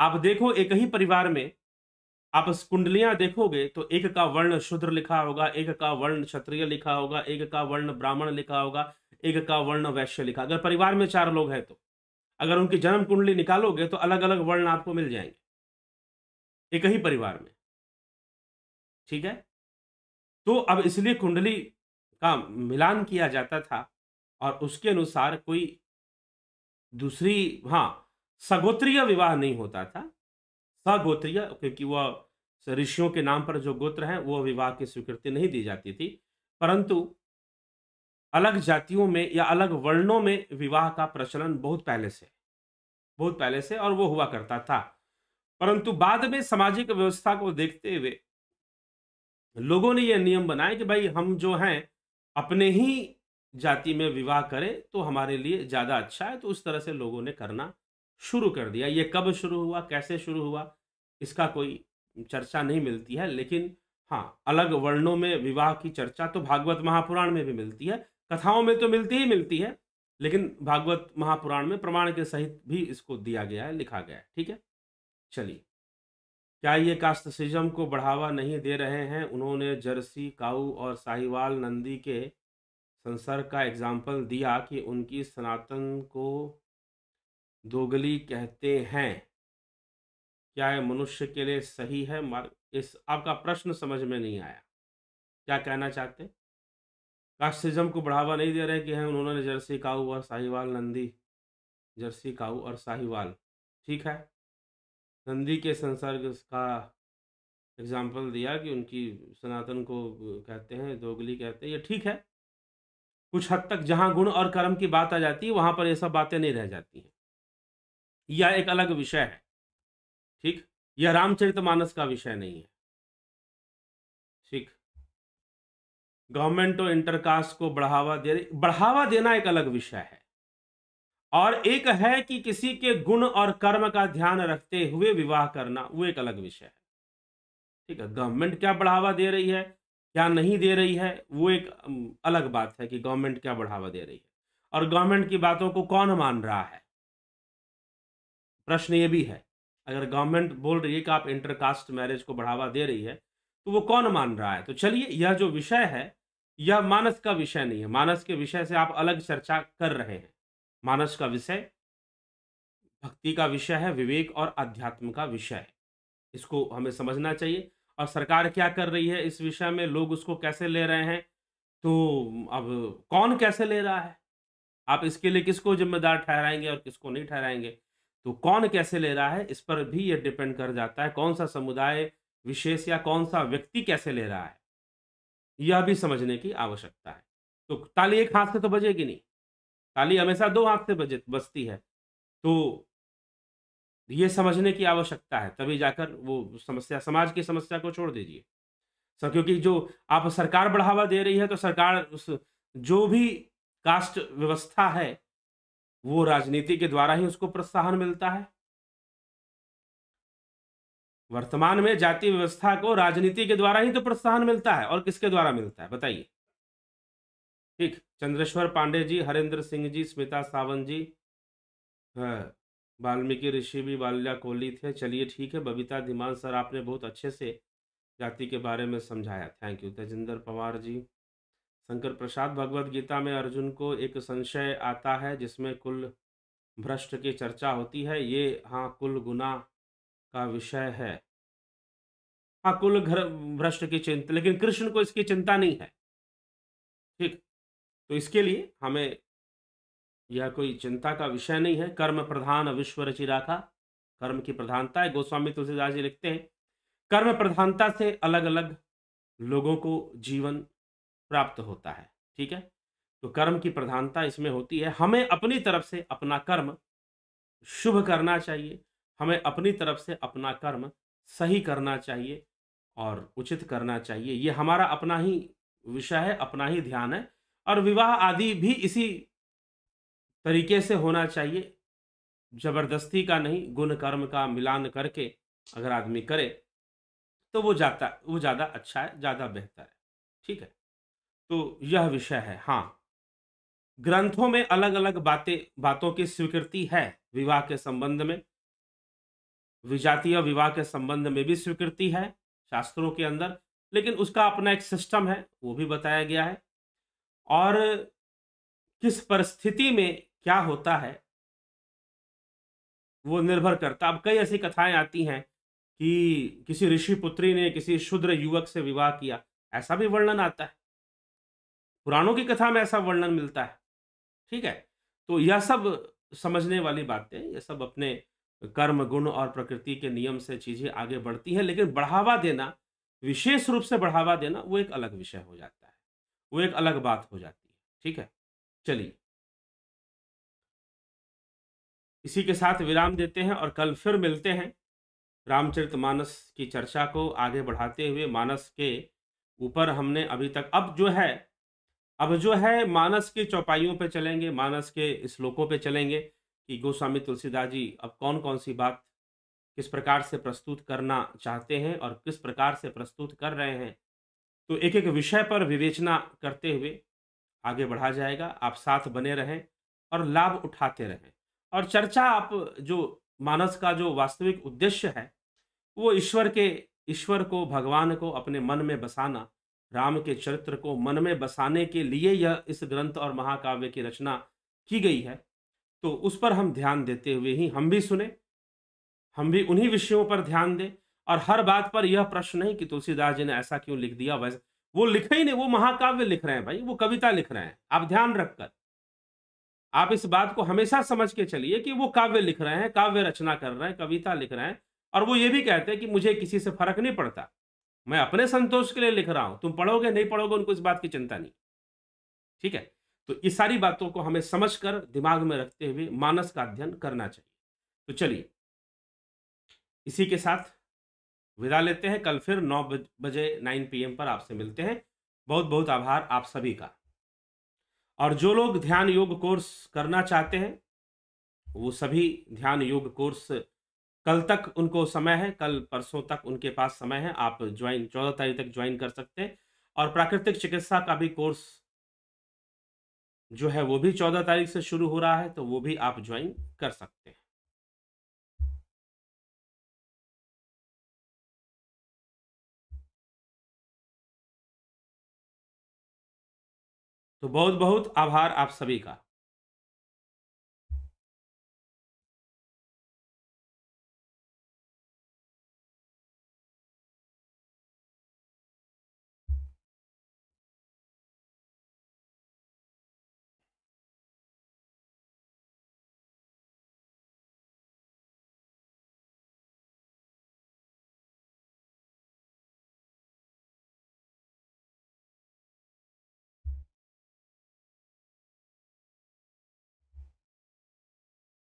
आप देखो एक ही परिवार में आप कुंडलियां देखोगे तो एक का वर्ण शुद्र लिखा होगा एक का वर्ण क्षत्रिय लिखा होगा एक का वर्ण ब्राह्मण लिखा होगा एक का वर्ण वैश्य लिखा अगर परिवार में चार लोग हैं तो अगर उनकी जन्म कुंडली निकालोगे तो अलग अलग वर्ण आपको मिल जाएंगे एक ही परिवार में ठीक है तो अब इसलिए कुंडली का मिलान किया जाता था और उसके अनुसार कोई दूसरी हाँ सगोत्रीय विवाह नहीं होता था सगोत्रीय क्योंकि वह ऋषियों के नाम पर जो गोत्र हैं वह विवाह की स्वीकृति नहीं दी जाती थी परंतु अलग जातियों में या अलग वर्णों में विवाह का प्रचलन बहुत पहले से बहुत पहले से और वो हुआ करता था परंतु बाद में सामाजिक व्यवस्था को देखते हुए लोगों ने यह नियम बनाया कि भाई हम जो हैं अपने ही जाति में विवाह करें तो हमारे लिए ज़्यादा अच्छा है तो उस तरह से लोगों ने करना शुरू कर दिया ये कब शुरू हुआ कैसे शुरू हुआ इसका कोई चर्चा नहीं मिलती है लेकिन हाँ अलग वर्णों में विवाह की चर्चा तो भागवत महापुराण में भी मिलती है कथाओं में तो मिलती ही मिलती है लेकिन भागवत महापुराण में प्रमाण के सहित भी इसको दिया गया है लिखा गया है ठीक है चलिए क्या ये कास्तसिज्म को बढ़ावा नहीं दे रहे हैं उन्होंने जर्सी काऊ और साहिवाल नंदी के संसर्ग का एग्जाम्पल दिया कि उनकी सनातन को दोगली कहते हैं क्या यह मनुष्य के लिए सही है मार्ग इस आपका प्रश्न समझ में नहीं आया क्या कहना चाहते कास्टिज्म को बढ़ावा नहीं दे रहे कि हैं उन्होंने जर्सी काऊ और साहिवाल नंदी जर्सी काऊ और साहिवाल ठीक है नंदी के संसर्ग का एग्जाम्पल दिया कि उनकी सनातन को कहते हैं दोगली कहते हैं ये ठीक है कुछ हद तक जहाँ गुण और कर्म की बात आ जाती है वहाँ पर ये सब बातें नहीं रह जाती हैं यह एक अलग विषय है ठीक यह रामचरितमानस का विषय नहीं है ठीक गवर्नमेंट और तो इंटरकास्ट को बढ़ावा दे बढ़ावा देना एक अलग विषय है और एक है कि किसी के गुण और कर्म का ध्यान रखते हुए विवाह करना वो एक अलग विषय है ठीक है गवर्नमेंट क्या बढ़ावा दे रही है क्या नहीं दे रही है वो एक अलग बात है कि गवर्नमेंट क्या बढ़ावा दे रही है और गवर्नमेंट की बातों को कौन मान रहा है प्रश्न ये भी है अगर गवर्नमेंट बोल रही है कि आप इंटरकास्ट मैरिज को बढ़ावा दे रही है तो वो कौन मान रहा है तो चलिए यह जो विषय है यह मानस का विषय नहीं है मानस के विषय से आप अलग चर्चा कर रहे हैं मानस का विषय भक्ति का विषय है विवेक और अध्यात्म का विषय है इसको हमें समझना चाहिए और सरकार क्या कर रही है इस विषय में लोग उसको कैसे ले रहे हैं तो अब कौन कैसे ले रहा है आप इसके लिए किसको जिम्मेदार ठहराएंगे और किसको नहीं ठहराएंगे तो कौन कैसे ले रहा है इस पर भी ये डिपेंड कर जाता है कौन सा समुदाय विशेष या कौन सा व्यक्ति कैसे ले रहा है यह भी समझने की आवश्यकता है तो ताली एक हाथ से तो बजेगी नहीं ताली हमेशा दो हाथ से बजे बजती है तो ये समझने की आवश्यकता है तभी जाकर वो समस्या समाज की समस्या को छोड़ दीजिए सर क्योंकि जो आप सरकार बढ़ावा दे रही है तो सरकार उस जो भी कास्ट व्यवस्था है वो राजनीति के द्वारा ही उसको प्रोत्साहन मिलता है वर्तमान में जाति व्यवस्था को राजनीति के द्वारा ही तो प्रोत्साहन मिलता है और किसके द्वारा मिलता है बताइए ठीक चंद्रेश्वर पांडे जी हरेंद्र सिंह जी स्मिता सावन जी हाँ वाल्मीकि ऋषि भी बाल्या कोहली थे चलिए ठीक है बबीता धीमान सर आपने बहुत अच्छे से जाति के बारे में समझाया थैंक यू तेजिंदर पवार जी शंकर प्रसाद भगवत गीता में अर्जुन को एक संशय आता है जिसमें कुल भ्रष्ट की चर्चा होती है ये हाँ कुल गुना का विषय है हाँ कुल घर भ्रष्ट की चिंता लेकिन कृष्ण को इसकी चिंता नहीं है ठीक तो इसके लिए हमें यह कोई चिंता का विषय नहीं है कर्म प्रधान विश्व रचि राखा कर्म की प्रधानता है गोस्वामी तुलसीदास जी लिखते हैं कर्म प्रधानता से अलग अलग लोगों को जीवन प्राप्त होता है ठीक है तो कर्म की प्रधानता इसमें होती है हमें अपनी तरफ से अपना कर्म शुभ करना चाहिए हमें अपनी तरफ से अपना कर्म सही करना चाहिए और उचित करना चाहिए ये हमारा अपना ही विषय है अपना ही ध्यान है और विवाह आदि भी इसी तरीके से होना चाहिए जबरदस्ती का नहीं गुण कर्म का मिलान करके अगर आदमी करे तो वो जाता वो ज़्यादा अच्छा है ज़्यादा बेहतर है ठीक है तो यह विषय है हाँ ग्रंथों में अलग अलग बातें बातों की स्वीकृति है विवाह के संबंध में विजातीय विवाह के संबंध में भी स्वीकृति है शास्त्रों के अंदर लेकिन उसका अपना एक सिस्टम है वो भी बताया गया है और किस परिस्थिति में क्या होता है वो निर्भर करता अब कई ऐसी कथाएं आती हैं कि किसी ऋषि पुत्री ने किसी शूद्र युवक से विवाह किया ऐसा भी वर्णन आता है पुराणों की कथा में ऐसा वर्णन मिलता है ठीक है तो यह सब समझने वाली बातें यह सब अपने कर्म गुण और प्रकृति के नियम से चीजें आगे बढ़ती हैं लेकिन बढ़ावा देना विशेष रूप से बढ़ावा देना वो एक अलग विषय हो जाता है वो एक अलग बात हो जाती है ठीक है चलिए इसी के साथ विराम देते हैं और कल फिर मिलते हैं रामचरित मानस की चर्चा को आगे बढ़ाते हुए मानस के ऊपर हमने अभी तक अब जो है अब जो है मानस की चौपाइयों पे चलेंगे मानस के श्लोकों पे चलेंगे कि गोस्वामी तुलसीदास जी अब कौन कौन सी बात किस प्रकार से प्रस्तुत करना चाहते हैं और किस प्रकार से प्रस्तुत कर रहे हैं तो एक एक विषय पर विवेचना करते हुए आगे बढ़ा जाएगा आप साथ बने रहें और लाभ उठाते रहें और चर्चा आप जो मानस का जो वास्तविक उद्देश्य है वो ईश्वर के ईश्वर को भगवान को अपने मन में बसाना राम के चरित्र को मन में बसाने के लिए यह इस ग्रंथ और महाकाव्य की रचना की गई है तो उस पर हम ध्यान देते हुए ही हम भी सुने हम भी उन्हीं विषयों पर ध्यान दें और हर बात पर यह प्रश्न नहीं कि तुलसीदास जी ने ऐसा क्यों लिख दिया वैसे वो लिखे ही नहीं वो महाकाव्य लिख रहे हैं भाई वो कविता लिख रहे हैं आप ध्यान रखकर आप इस बात को हमेशा समझ के चलिए कि वो काव्य लिख रहे हैं काव्य रचना कर रहे हैं कविता लिख रहे हैं और वो ये भी कहते हैं कि मुझे किसी से फर्क नहीं पड़ता मैं अपने संतोष के लिए लिख रहा हूं तुम पढ़ोगे नहीं पढ़ोगे उनको इस बात की चिंता नहीं ठीक है तो इस सारी बातों को हमें कर दिमाग में रखते हुए मानस का अध्ययन करना चाहिए तो चलिए इसी के साथ विदा लेते हैं कल फिर नौ बजे नाइन पी पर आपसे मिलते हैं बहुत बहुत आभार आप सभी का और जो लोग ध्यान योग कोर्स करना चाहते हैं वो सभी ध्यान योग कोर्स कल तक उनको समय है कल परसों तक उनके पास समय है आप ज्वाइन चौदह तारीख तक ज्वाइन कर सकते हैं और प्राकृतिक चिकित्सा का भी कोर्स जो है वो भी चौदह तारीख से शुरू हो रहा है तो वो भी आप ज्वाइन कर सकते हैं तो बहुत बहुत आभार आप सभी का